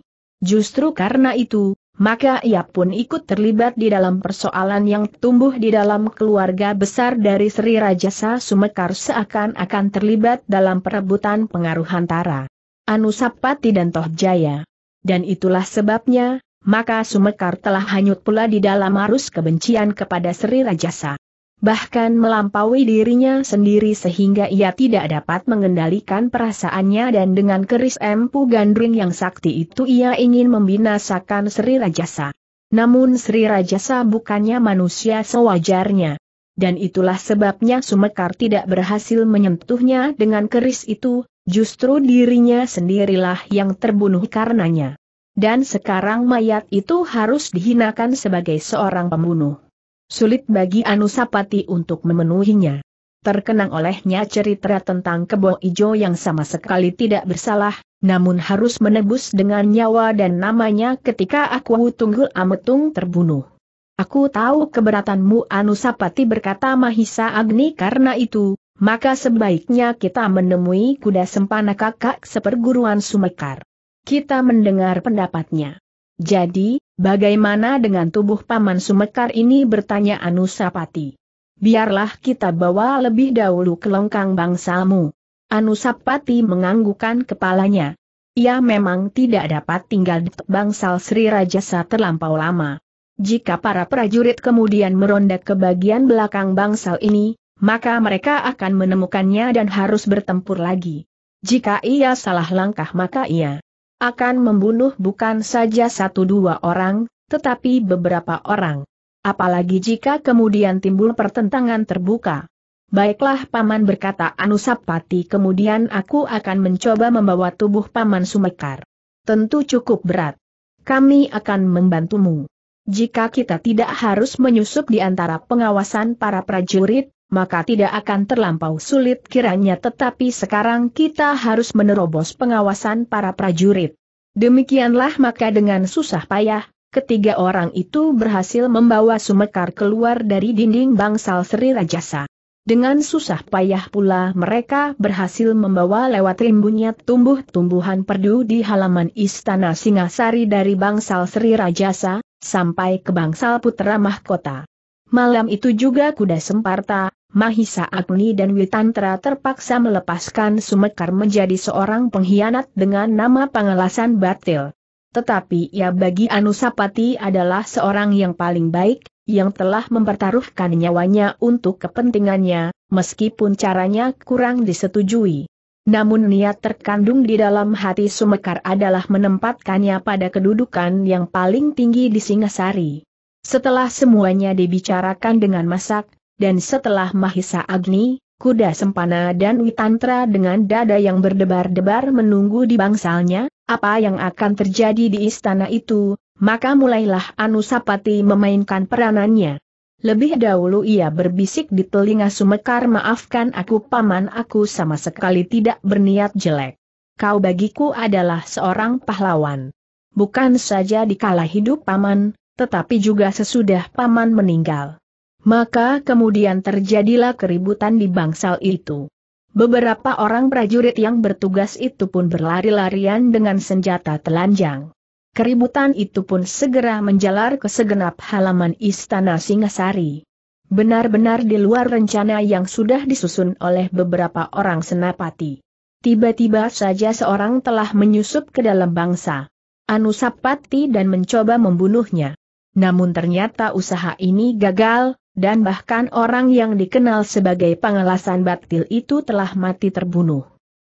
Justru karena itu, maka ia pun ikut terlibat di dalam persoalan yang tumbuh di dalam keluarga besar dari Sri Rajasa Sumekar seakan-akan terlibat dalam perebutan pengaruh antara Anusapati dan Tohjaya. Dan itulah sebabnya, maka Sumekar telah hanyut pula di dalam arus kebencian kepada Sri Rajasa. Bahkan melampaui dirinya sendiri sehingga ia tidak dapat mengendalikan perasaannya dan dengan keris empu gandring yang sakti itu ia ingin membinasakan Sri Rajasa. Namun Sri Rajasa bukannya manusia sewajarnya. Dan itulah sebabnya Sumekar tidak berhasil menyentuhnya dengan keris itu, justru dirinya sendirilah yang terbunuh karenanya. Dan sekarang mayat itu harus dihinakan sebagai seorang pembunuh. Sulit bagi Anusapati untuk memenuhinya. Terkenang olehnya cerita tentang kebo ijo yang sama sekali tidak bersalah, namun harus menebus dengan nyawa dan namanya ketika aku tunggul ametung terbunuh. Aku tahu keberatanmu Anusapati berkata Mahisa Agni karena itu, maka sebaiknya kita menemui kuda sempana kakak seperguruan Sumekar. Kita mendengar pendapatnya. Jadi, bagaimana dengan tubuh Paman Sumekar ini bertanya Anusapati. Biarlah kita bawa lebih dahulu ke longkang bangsamu. Anusapati menganggukkan kepalanya. Ia memang tidak dapat tinggal di bangsal Sri Rajasa terlampau lama. Jika para prajurit kemudian meronda ke bagian belakang bangsal ini, maka mereka akan menemukannya dan harus bertempur lagi. Jika ia salah langkah maka ia akan membunuh bukan saja satu dua orang, tetapi beberapa orang. Apalagi jika kemudian timbul pertentangan terbuka. Baiklah Paman berkata Anusapati kemudian aku akan mencoba membawa tubuh Paman Sumekar. Tentu cukup berat. Kami akan membantumu. Jika kita tidak harus menyusup di antara pengawasan para prajurit, maka tidak akan terlampau sulit kiranya tetapi sekarang kita harus menerobos pengawasan para prajurit. Demikianlah maka dengan susah payah, ketiga orang itu berhasil membawa Sumekar keluar dari dinding bangsal Sri Rajasa. Dengan susah payah pula mereka berhasil membawa lewat rimbunnya tumbuh-tumbuhan perdu di halaman istana Singasari dari bangsal Sri Rajasa, sampai ke bangsal Putra Mahkota. Malam itu juga kuda Semparta, Mahisa Agni dan Witantra terpaksa melepaskan Sumekar menjadi seorang pengkhianat dengan nama pengelasan batil. Tetapi ia bagi Anusapati adalah seorang yang paling baik, yang telah mempertaruhkan nyawanya untuk kepentingannya, meskipun caranya kurang disetujui. Namun niat terkandung di dalam hati Sumekar adalah menempatkannya pada kedudukan yang paling tinggi di Singasari. Setelah semuanya dibicarakan dengan masak, dan setelah Mahisa Agni, kuda sempana dan Witantra dengan dada yang berdebar-debar menunggu di bangsalnya, apa yang akan terjadi di istana itu, maka mulailah Anusapati memainkan peranannya. Lebih dahulu ia berbisik di telinga Sumekar maafkan aku paman aku sama sekali tidak berniat jelek. Kau bagiku adalah seorang pahlawan. Bukan saja di kala hidup paman, tetapi juga sesudah paman meninggal. Maka kemudian terjadilah keributan di bangsal itu. Beberapa orang prajurit yang bertugas itu pun berlari-larian dengan senjata telanjang. Keributan itu pun segera menjalar ke segenap halaman istana Singasari. Benar-benar di luar rencana yang sudah disusun oleh beberapa orang senapati. Tiba-tiba saja seorang telah menyusup ke dalam bangsa. Anusapati dan mencoba membunuhnya. Namun ternyata usaha ini gagal, dan bahkan orang yang dikenal sebagai pengelasan batil itu telah mati terbunuh.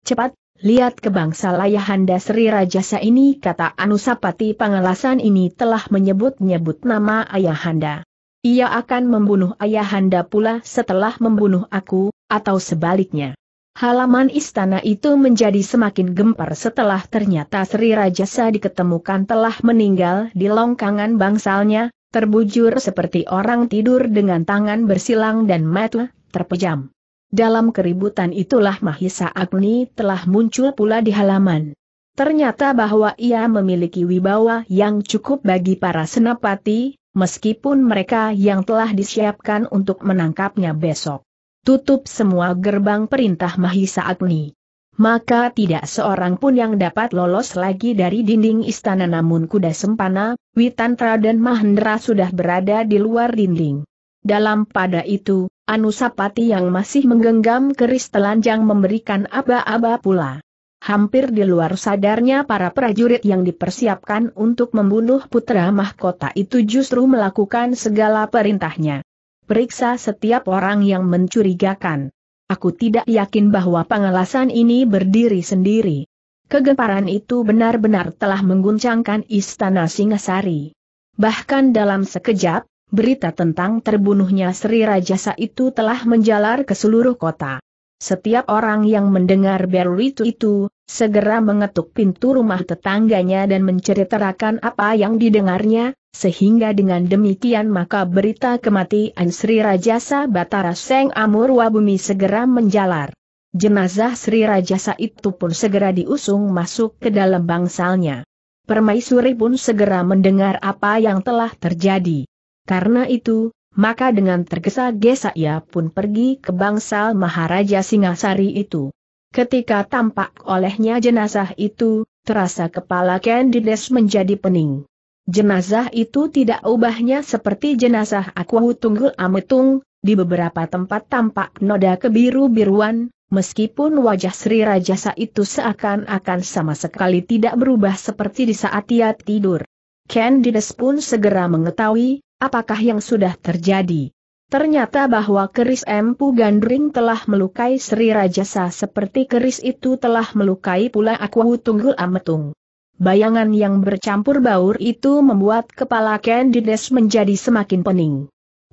Cepat, lihat ke bangsa Layahanda Sri Rajasa ini kata Anusapati pengelasan ini telah menyebut-nyebut nama Ayahanda. Ia akan membunuh Ayahanda pula setelah membunuh aku, atau sebaliknya. Halaman istana itu menjadi semakin gempar setelah ternyata Sri Rajasa diketemukan telah meninggal di longkangan bangsalnya, terbujur seperti orang tidur dengan tangan bersilang dan mata terpejam. Dalam keributan itulah Mahisa Agni telah muncul pula di halaman. Ternyata bahwa ia memiliki wibawa yang cukup bagi para senapati, meskipun mereka yang telah disiapkan untuk menangkapnya besok tutup semua gerbang perintah Mahisa Agni. Maka tidak seorang pun yang dapat lolos lagi dari dinding istana namun kuda sempana, Witantra dan Mahendra sudah berada di luar dinding. Dalam pada itu, Anusapati yang masih menggenggam keris telanjang memberikan aba-aba pula. Hampir di luar sadarnya para prajurit yang dipersiapkan untuk membunuh putra mahkota itu justru melakukan segala perintahnya periksa setiap orang yang mencurigakan. Aku tidak yakin bahwa pengelasan ini berdiri sendiri. Kegemparan itu benar-benar telah mengguncangkan istana Singasari. Bahkan dalam sekejap, berita tentang terbunuhnya Sri Rajasa itu telah menjalar ke seluruh kota. Setiap orang yang mendengar berita itu, segera mengetuk pintu rumah tetangganya dan menceritakan apa yang didengarnya, sehingga dengan demikian maka berita kematian Sri Rajasa Batara Seng Amurwabumi segera menjalar. Jenazah Sri Rajasa itu pun segera diusung masuk ke dalam bangsalnya. Permaisuri pun segera mendengar apa yang telah terjadi. Karena itu, maka dengan tergesa-gesa ia pun pergi ke bangsal Maharaja Singasari itu. Ketika tampak olehnya jenazah itu, terasa kepala Candides menjadi pening. Jenazah itu tidak ubahnya seperti jenazah Akwahu Tunggul Ametung, di beberapa tempat tampak noda kebiru-biruan, meskipun wajah Sri Rajasa itu seakan-akan sama sekali tidak berubah seperti di saat ia tidur. Candides pun segera mengetahui, Apakah yang sudah terjadi? Ternyata bahwa keris Empu Gandring telah melukai Sri Rajasa seperti keris itu telah melukai pula Akwahu Tunggul Ametung. Bayangan yang bercampur baur itu membuat kepala Candides menjadi semakin pening.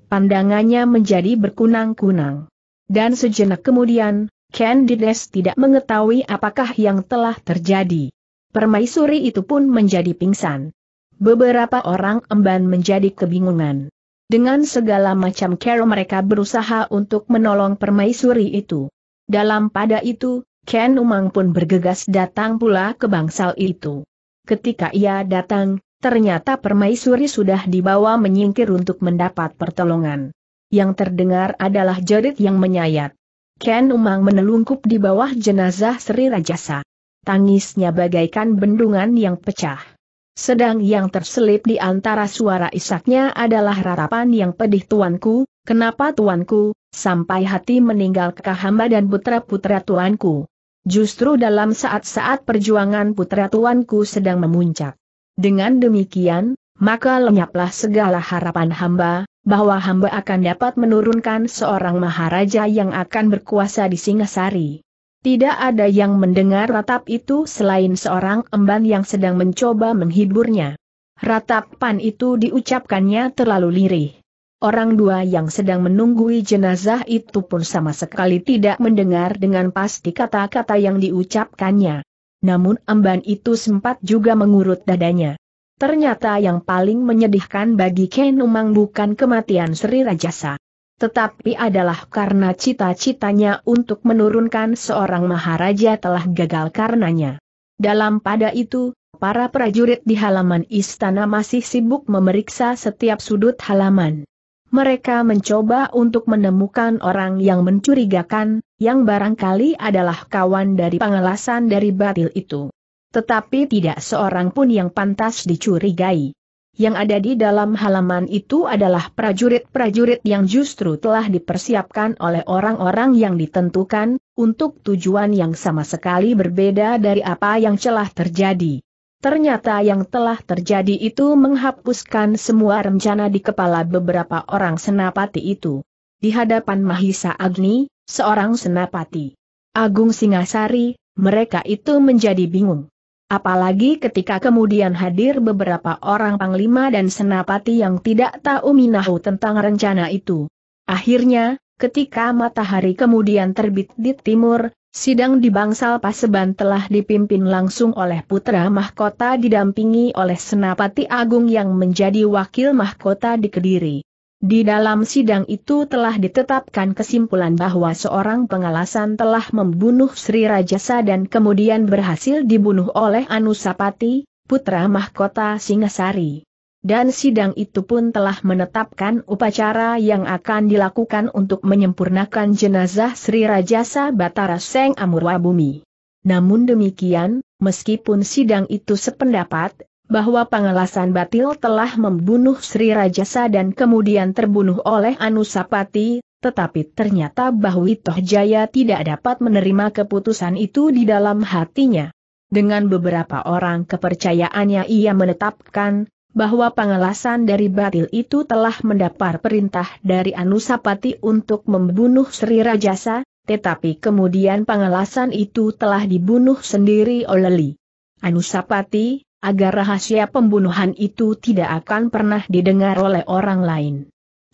Pandangannya menjadi berkunang-kunang. Dan sejenak kemudian, Candides tidak mengetahui apakah yang telah terjadi. Permaisuri itu pun menjadi pingsan. Beberapa orang emban menjadi kebingungan. Dengan segala macam cara mereka berusaha untuk menolong permaisuri itu. Dalam pada itu, Ken Umang pun bergegas datang pula ke bangsal itu. Ketika ia datang, ternyata permaisuri sudah dibawa menyingkir untuk mendapat pertolongan. Yang terdengar adalah jerit yang menyayat. Ken Umang menelungkup di bawah jenazah Sri Rajasa. Tangisnya bagaikan bendungan yang pecah. Sedang yang terselip di antara suara isaknya adalah ratapan yang pedih tuanku, kenapa tuanku, sampai hati meninggal hamba dan putra-putra tuanku. Justru dalam saat-saat perjuangan putra tuanku sedang memuncak. Dengan demikian, maka lenyaplah segala harapan hamba, bahwa hamba akan dapat menurunkan seorang maharaja yang akan berkuasa di Singasari. Tidak ada yang mendengar ratap itu selain seorang emban yang sedang mencoba menghiburnya. Ratapan itu diucapkannya terlalu lirih. Orang dua yang sedang menunggui jenazah itu pun sama sekali tidak mendengar dengan pasti kata-kata yang diucapkannya. Namun emban itu sempat juga mengurut dadanya. Ternyata yang paling menyedihkan bagi Ken Kenumang bukan kematian Sri Rajasa tetapi adalah karena cita-citanya untuk menurunkan seorang maharaja telah gagal karenanya. Dalam pada itu, para prajurit di halaman istana masih sibuk memeriksa setiap sudut halaman. Mereka mencoba untuk menemukan orang yang mencurigakan, yang barangkali adalah kawan dari pengelasan dari batil itu. Tetapi tidak seorang pun yang pantas dicurigai yang ada di dalam halaman itu adalah prajurit-prajurit yang justru telah dipersiapkan oleh orang-orang yang ditentukan, untuk tujuan yang sama sekali berbeda dari apa yang telah terjadi. Ternyata yang telah terjadi itu menghapuskan semua rencana di kepala beberapa orang senapati itu. Di hadapan Mahisa Agni, seorang senapati. Agung Singasari, mereka itu menjadi bingung. Apalagi ketika kemudian hadir beberapa orang panglima dan senapati yang tidak tahu minahu tentang rencana itu. Akhirnya, ketika matahari kemudian terbit di timur, sidang di bangsal Paseban telah dipimpin langsung oleh putra mahkota didampingi oleh senapati agung yang menjadi wakil mahkota di Kediri. Di dalam sidang itu telah ditetapkan kesimpulan bahwa seorang pengalasan telah membunuh Sri Rajasa dan kemudian berhasil dibunuh oleh Anusapati, putra mahkota Singasari. Dan sidang itu pun telah menetapkan upacara yang akan dilakukan untuk menyempurnakan jenazah Sri Rajasa Batara Seng Amurwabumi. Namun demikian, meskipun sidang itu sependapat, bahwa pengelasan batil telah membunuh Sri Rajasa dan kemudian terbunuh oleh Anusapati, tetapi ternyata bahwa Tohjaya tidak dapat menerima keputusan itu di dalam hatinya. Dengan beberapa orang kepercayaannya ia menetapkan, bahwa pengelasan dari batil itu telah mendapat perintah dari Anusapati untuk membunuh Sri Rajasa, tetapi kemudian pengelasan itu telah dibunuh sendiri oleh Li. Anusapati, agar rahasia pembunuhan itu tidak akan pernah didengar oleh orang lain.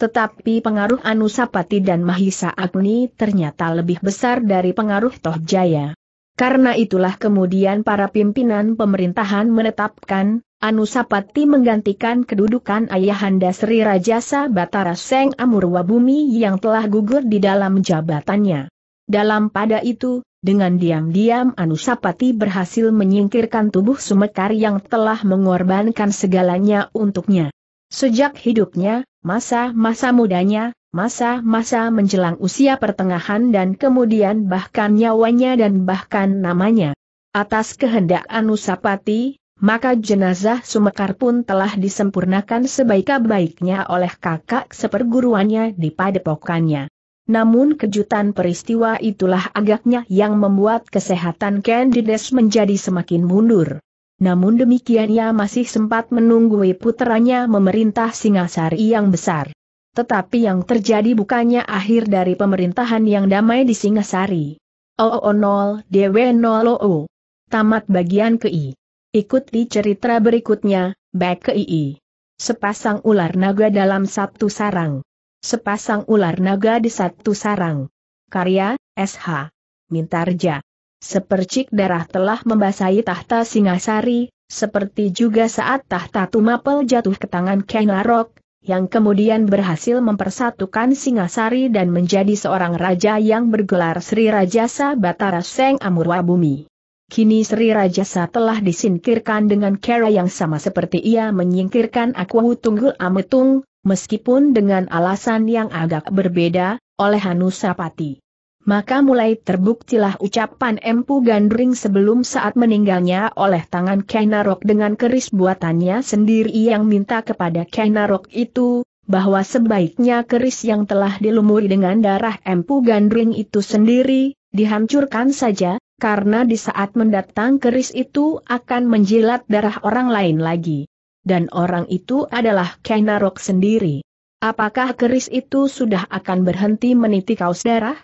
Tetapi pengaruh Anusapati dan Mahisa Agni ternyata lebih besar dari pengaruh Toh Jaya. Karena itulah kemudian para pimpinan pemerintahan menetapkan, Anusapati menggantikan kedudukan Ayahanda Sri Rajasa Batara Seng Amurwabumi yang telah gugur di dalam jabatannya. Dalam pada itu, dengan diam-diam Anusapati berhasil menyingkirkan tubuh Sumekar yang telah mengorbankan segalanya untuknya. Sejak hidupnya, masa-masa mudanya, masa-masa menjelang usia pertengahan dan kemudian bahkan nyawanya dan bahkan namanya. Atas kehendak Anusapati, maka jenazah Sumekar pun telah disempurnakan sebaik-baiknya oleh kakak seperguruannya di padepokannya. Namun kejutan peristiwa itulah agaknya yang membuat kesehatan Candides menjadi semakin mundur. Namun demikian ia masih sempat menunggu putranya memerintah Singasari yang besar. Tetapi yang terjadi bukannya akhir dari pemerintahan yang damai di Singasari. OO0 0 OO Tamat bagian kei. Ikuti cerita berikutnya, back KI. Sepasang ular naga dalam satu sarang. Sepasang ular naga di satu sarang. Karya, SH. Mintarja. Sepercik darah telah membasahi tahta Singasari, seperti juga saat tahta Tumapel jatuh ke tangan Ken yang kemudian berhasil mempersatukan Singasari dan menjadi seorang raja yang bergelar Sri Rajasa Batara Seng Amurwa Kini Sri Rajasa telah disingkirkan dengan cara yang sama seperti ia menyingkirkan Akwahu Tunggul Ametung, meskipun dengan alasan yang agak berbeda, oleh Hanusapati. Maka mulai terbuktilah ucapan Empu Gandring sebelum saat meninggalnya oleh tangan Kainarok dengan keris buatannya sendiri yang minta kepada Kainarok itu, bahwa sebaiknya keris yang telah dilumuri dengan darah Empu Gandring itu sendiri, dihancurkan saja, karena di saat mendatang keris itu akan menjilat darah orang lain lagi dan orang itu adalah Kainarok sendiri. Apakah keris itu sudah akan berhenti meniti kaos darah?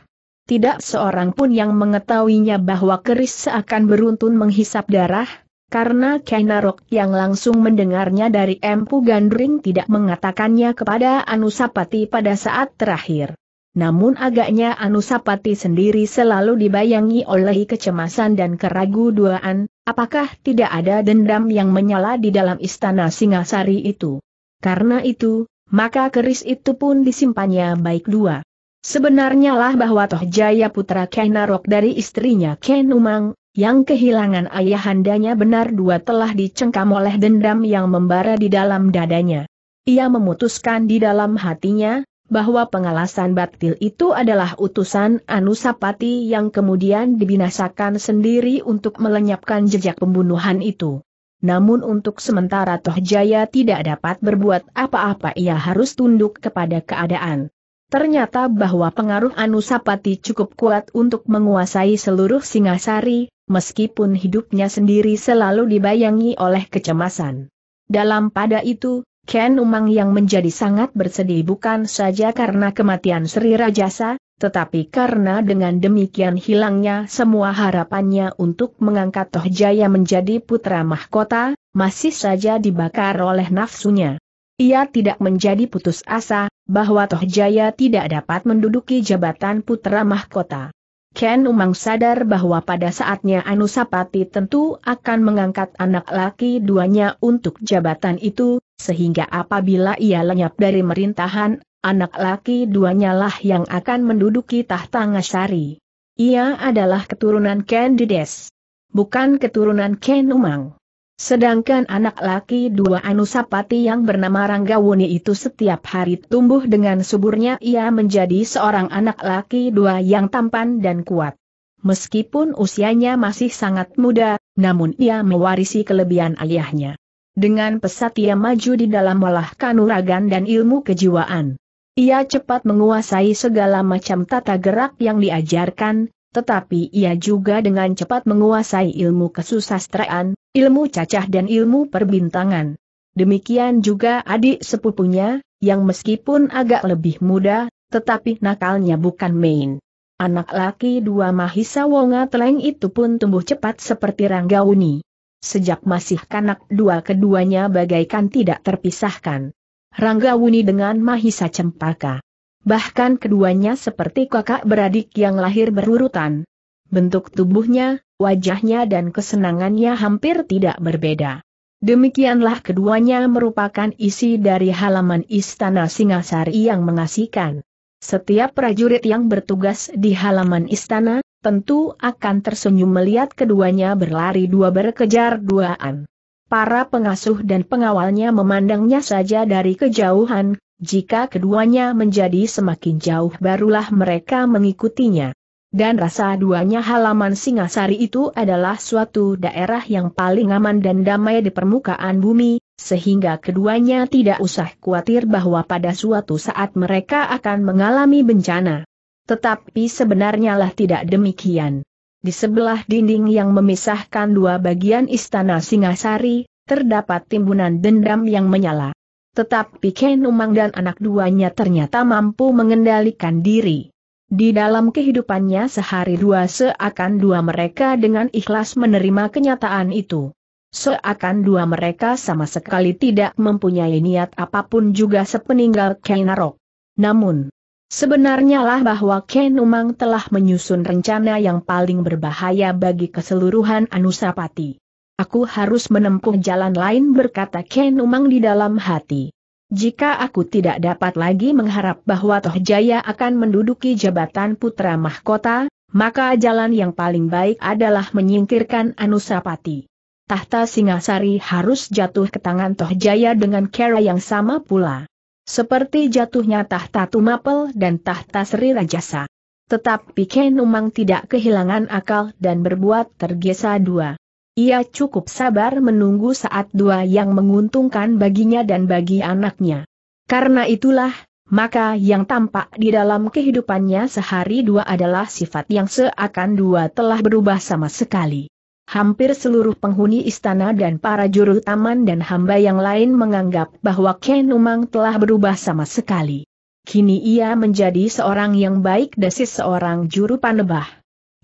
Tidak seorang pun yang mengetahuinya bahwa keris seakan beruntun menghisap darah, karena Kainarok yang langsung mendengarnya dari Empu Gandring tidak mengatakannya kepada Anusapati pada saat terakhir. Namun agaknya Anusapati sendiri selalu dibayangi oleh kecemasan dan keraguan Apakah tidak ada dendam yang menyala di dalam istana Singasari itu? Karena itu, maka keris itu pun disimpannya baik dua. Sebenarnya lah bahwa Toh Jaya putra Kenarok dari istrinya Ken Umang, yang kehilangan ayahandanya benar dua telah dicengkam oleh dendam yang membara di dalam dadanya. Ia memutuskan di dalam hatinya, bahwa pengalasan batil itu adalah utusan Anusapati yang kemudian dibinasakan sendiri untuk melenyapkan jejak pembunuhan itu. Namun untuk sementara Tohjaya tidak dapat berbuat apa-apa ia harus tunduk kepada keadaan. Ternyata bahwa pengaruh Anusapati cukup kuat untuk menguasai seluruh Singasari, meskipun hidupnya sendiri selalu dibayangi oleh kecemasan. Dalam pada itu, Ken Umang yang menjadi sangat bersedih bukan saja karena kematian Sri Rajasa, tetapi karena dengan demikian hilangnya semua harapannya untuk mengangkat Toh Jaya menjadi putra mahkota, masih saja dibakar oleh nafsunya. Ia tidak menjadi putus asa, bahwa Toh Jaya tidak dapat menduduki jabatan putra mahkota. Ken Umang sadar bahwa pada saatnya Anusapati tentu akan mengangkat anak laki duanya untuk jabatan itu, sehingga apabila ia lenyap dari merintahan, anak laki duanya lah yang akan menduduki tahta Ngasari. Ia adalah keturunan Ken Dides, bukan keturunan Ken Umang. Sedangkan anak laki dua Anusapati yang bernama Ranggawuni itu setiap hari tumbuh dengan suburnya ia menjadi seorang anak laki dua yang tampan dan kuat. Meskipun usianya masih sangat muda, namun ia mewarisi kelebihan ayahnya. Dengan pesat ia maju di dalam olah kanuragan dan ilmu kejiwaan. Ia cepat menguasai segala macam tata gerak yang diajarkan, tetapi ia juga dengan cepat menguasai ilmu kesusastraan, ilmu cacah dan ilmu perbintangan. Demikian juga adik sepupunya, yang meskipun agak lebih muda, tetapi nakalnya bukan main. Anak laki dua Mahisa Wonga Teleng itu pun tumbuh cepat seperti Ranggauni. Sejak masih kanak dua keduanya bagaikan tidak terpisahkan. Rangga Wuni dengan Mahisa Cempaka. Bahkan keduanya seperti kakak beradik yang lahir berurutan. Bentuk tubuhnya, wajahnya dan kesenangannya hampir tidak berbeda. Demikianlah keduanya merupakan isi dari halaman Istana Singasari yang mengasihkan. Setiap prajurit yang bertugas di halaman istana, tentu akan tersenyum melihat keduanya berlari dua berkejar duaan. Para pengasuh dan pengawalnya memandangnya saja dari kejauhan, jika keduanya menjadi semakin jauh barulah mereka mengikutinya. Dan rasa duanya halaman Singasari itu adalah suatu daerah yang paling aman dan damai di permukaan bumi, sehingga keduanya tidak usah khawatir bahwa pada suatu saat mereka akan mengalami bencana. Tetapi sebenarnya lah tidak demikian. Di sebelah dinding yang memisahkan dua bagian istana Singasari, terdapat timbunan dendam yang menyala. Tetapi Ken Umang dan anak duanya ternyata mampu mengendalikan diri. Di dalam kehidupannya sehari dua seakan dua mereka dengan ikhlas menerima kenyataan itu. Seakan dua mereka sama sekali tidak mempunyai niat apapun juga sepeninggal Kenarok. Namun, Sebenarnya lah bahwa Ken Umang telah menyusun rencana yang paling berbahaya bagi keseluruhan Anusapati. Aku harus menempuh jalan lain berkata Ken Umang di dalam hati. Jika aku tidak dapat lagi mengharap bahwa Tohjaya akan menduduki jabatan putra mahkota, maka jalan yang paling baik adalah menyingkirkan Anusapati. Tahta Singasari harus jatuh ke tangan Tohjaya dengan cara yang sama pula. Seperti jatuhnya tahta Tumapel dan tahta Sri Rajasa. Tetapi pikir tidak kehilangan akal dan berbuat tergesa dua. Ia cukup sabar menunggu saat dua yang menguntungkan baginya dan bagi anaknya. Karena itulah, maka yang tampak di dalam kehidupannya sehari dua adalah sifat yang seakan dua telah berubah sama sekali hampir seluruh penghuni istana dan para juru taman dan hamba yang lain menganggap bahwa Ken Umang telah berubah sama sekali. Kini ia menjadi seorang yang baik desis seorang juru panebah.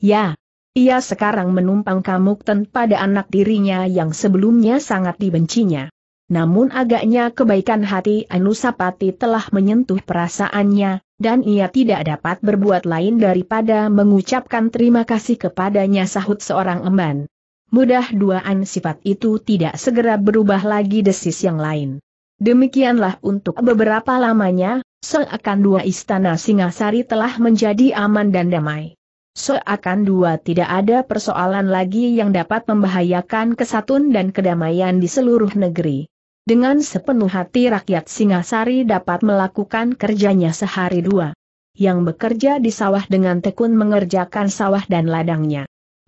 Ya, ia sekarang menumpang kamukten pada anak dirinya yang sebelumnya sangat dibencinya. Namun agaknya kebaikan hati Anusapati telah menyentuh perasaannya, dan ia tidak dapat berbuat lain daripada mengucapkan terima kasih kepadanya sahut seorang emban. Mudah duaan sifat itu tidak segera berubah lagi desis yang lain. Demikianlah untuk beberapa lamanya, seakan dua istana Singasari telah menjadi aman dan damai. Seakan dua tidak ada persoalan lagi yang dapat membahayakan kesatuan dan kedamaian di seluruh negeri. Dengan sepenuh hati rakyat Singasari dapat melakukan kerjanya sehari dua. Yang bekerja di sawah dengan tekun mengerjakan sawah dan ladangnya.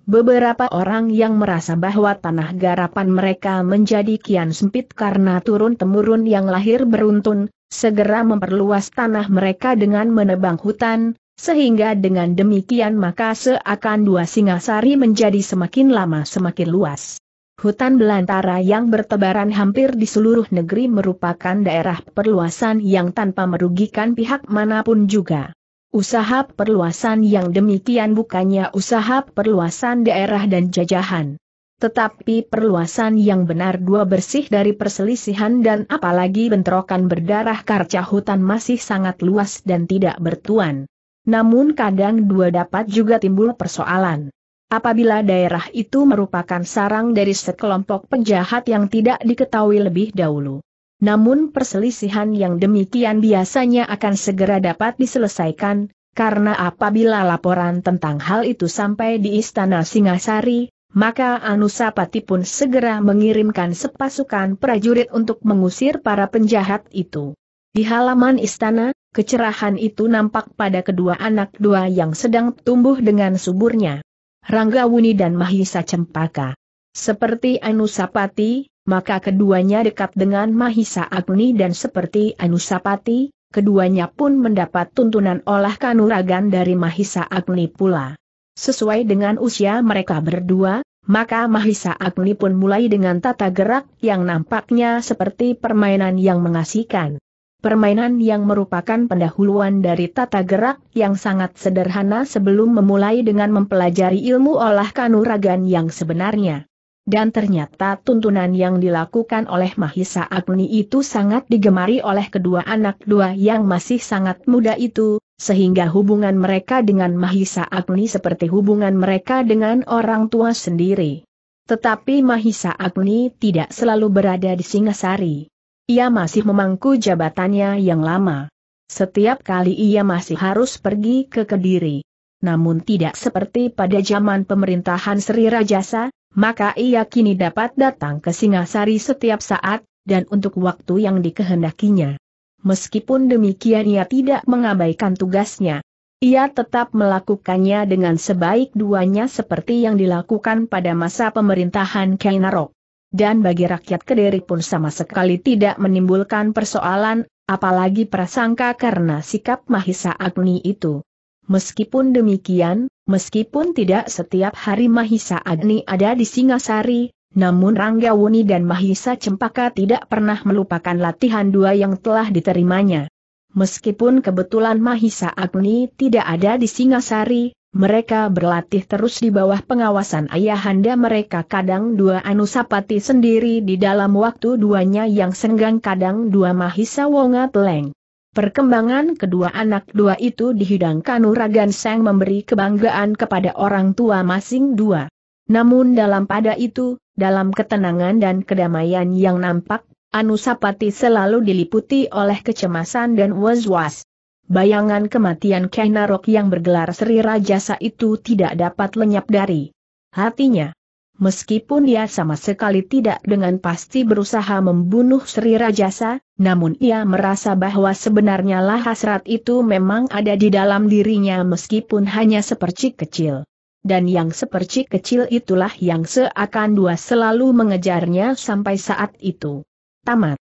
Beberapa orang yang merasa bahwa tanah garapan mereka menjadi kian sempit karena turun-temurun yang lahir beruntun, segera memperluas tanah mereka dengan menebang hutan, sehingga dengan demikian maka seakan dua singasari menjadi semakin lama semakin luas. Hutan belantara yang bertebaran hampir di seluruh negeri merupakan daerah perluasan yang tanpa merugikan pihak manapun juga. Usaha perluasan yang demikian bukannya usaha perluasan daerah dan jajahan. Tetapi perluasan yang benar dua bersih dari perselisihan dan apalagi bentrokan berdarah karca hutan masih sangat luas dan tidak bertuan. Namun kadang dua dapat juga timbul persoalan. Apabila daerah itu merupakan sarang dari sekelompok penjahat yang tidak diketahui lebih dahulu. Namun perselisihan yang demikian biasanya akan segera dapat diselesaikan, karena apabila laporan tentang hal itu sampai di Istana Singasari, maka Anusapati pun segera mengirimkan sepasukan prajurit untuk mengusir para penjahat itu. Di halaman istana, kecerahan itu nampak pada kedua anak dua yang sedang tumbuh dengan suburnya. Ranggawuni dan Mahisa Cempaka. Seperti Anusapati, maka keduanya dekat dengan Mahisa Agni dan seperti Anusapati, keduanya pun mendapat tuntunan olah kanuragan dari Mahisa Agni pula. Sesuai dengan usia mereka berdua, maka Mahisa Agni pun mulai dengan tata gerak yang nampaknya seperti permainan yang mengasihkan. Permainan yang merupakan pendahuluan dari tata gerak yang sangat sederhana sebelum memulai dengan mempelajari ilmu olah kanuragan yang sebenarnya dan ternyata tuntunan yang dilakukan oleh Mahisa Agni itu sangat digemari oleh kedua anak dua yang masih sangat muda itu, sehingga hubungan mereka dengan Mahisa Agni seperti hubungan mereka dengan orang tua sendiri. Tetapi Mahisa Agni tidak selalu berada di Singasari. Ia masih memangku jabatannya yang lama. Setiap kali ia masih harus pergi ke Kediri. Namun tidak seperti pada zaman pemerintahan Sri Rajasa, maka ia kini dapat datang ke Singasari setiap saat, dan untuk waktu yang dikehendakinya. Meskipun demikian ia tidak mengabaikan tugasnya. Ia tetap melakukannya dengan sebaik duanya seperti yang dilakukan pada masa pemerintahan Kainarok. Dan bagi rakyat Kediri pun sama sekali tidak menimbulkan persoalan, apalagi prasangka karena sikap Mahisa Agni itu. Meskipun demikian, meskipun tidak setiap hari Mahisa Agni ada di Singasari, namun Rangga Wuni dan Mahisa Cempaka tidak pernah melupakan latihan dua yang telah diterimanya. Meskipun kebetulan Mahisa Agni tidak ada di Singasari, mereka berlatih terus di bawah pengawasan ayahanda mereka kadang dua Anusapati sendiri di dalam waktu duanya yang senggang kadang dua Mahisa Wonga Teleng. Perkembangan kedua anak dua itu dihidangkan uragan Seng memberi kebanggaan kepada orang tua masing dua. Namun dalam pada itu, dalam ketenangan dan kedamaian yang nampak, Anusapati selalu diliputi oleh kecemasan dan was-was. Bayangan kematian Kenarok yang bergelar Sri Rajasa itu tidak dapat lenyap dari hatinya. Meskipun ia sama sekali tidak dengan pasti berusaha membunuh Sri Rajasa, namun ia merasa bahwa sebenarnya lah hasrat itu memang ada di dalam dirinya meskipun hanya sepercik kecil. Dan yang sepercik kecil itulah yang seakan dua selalu mengejarnya sampai saat itu. Tamat.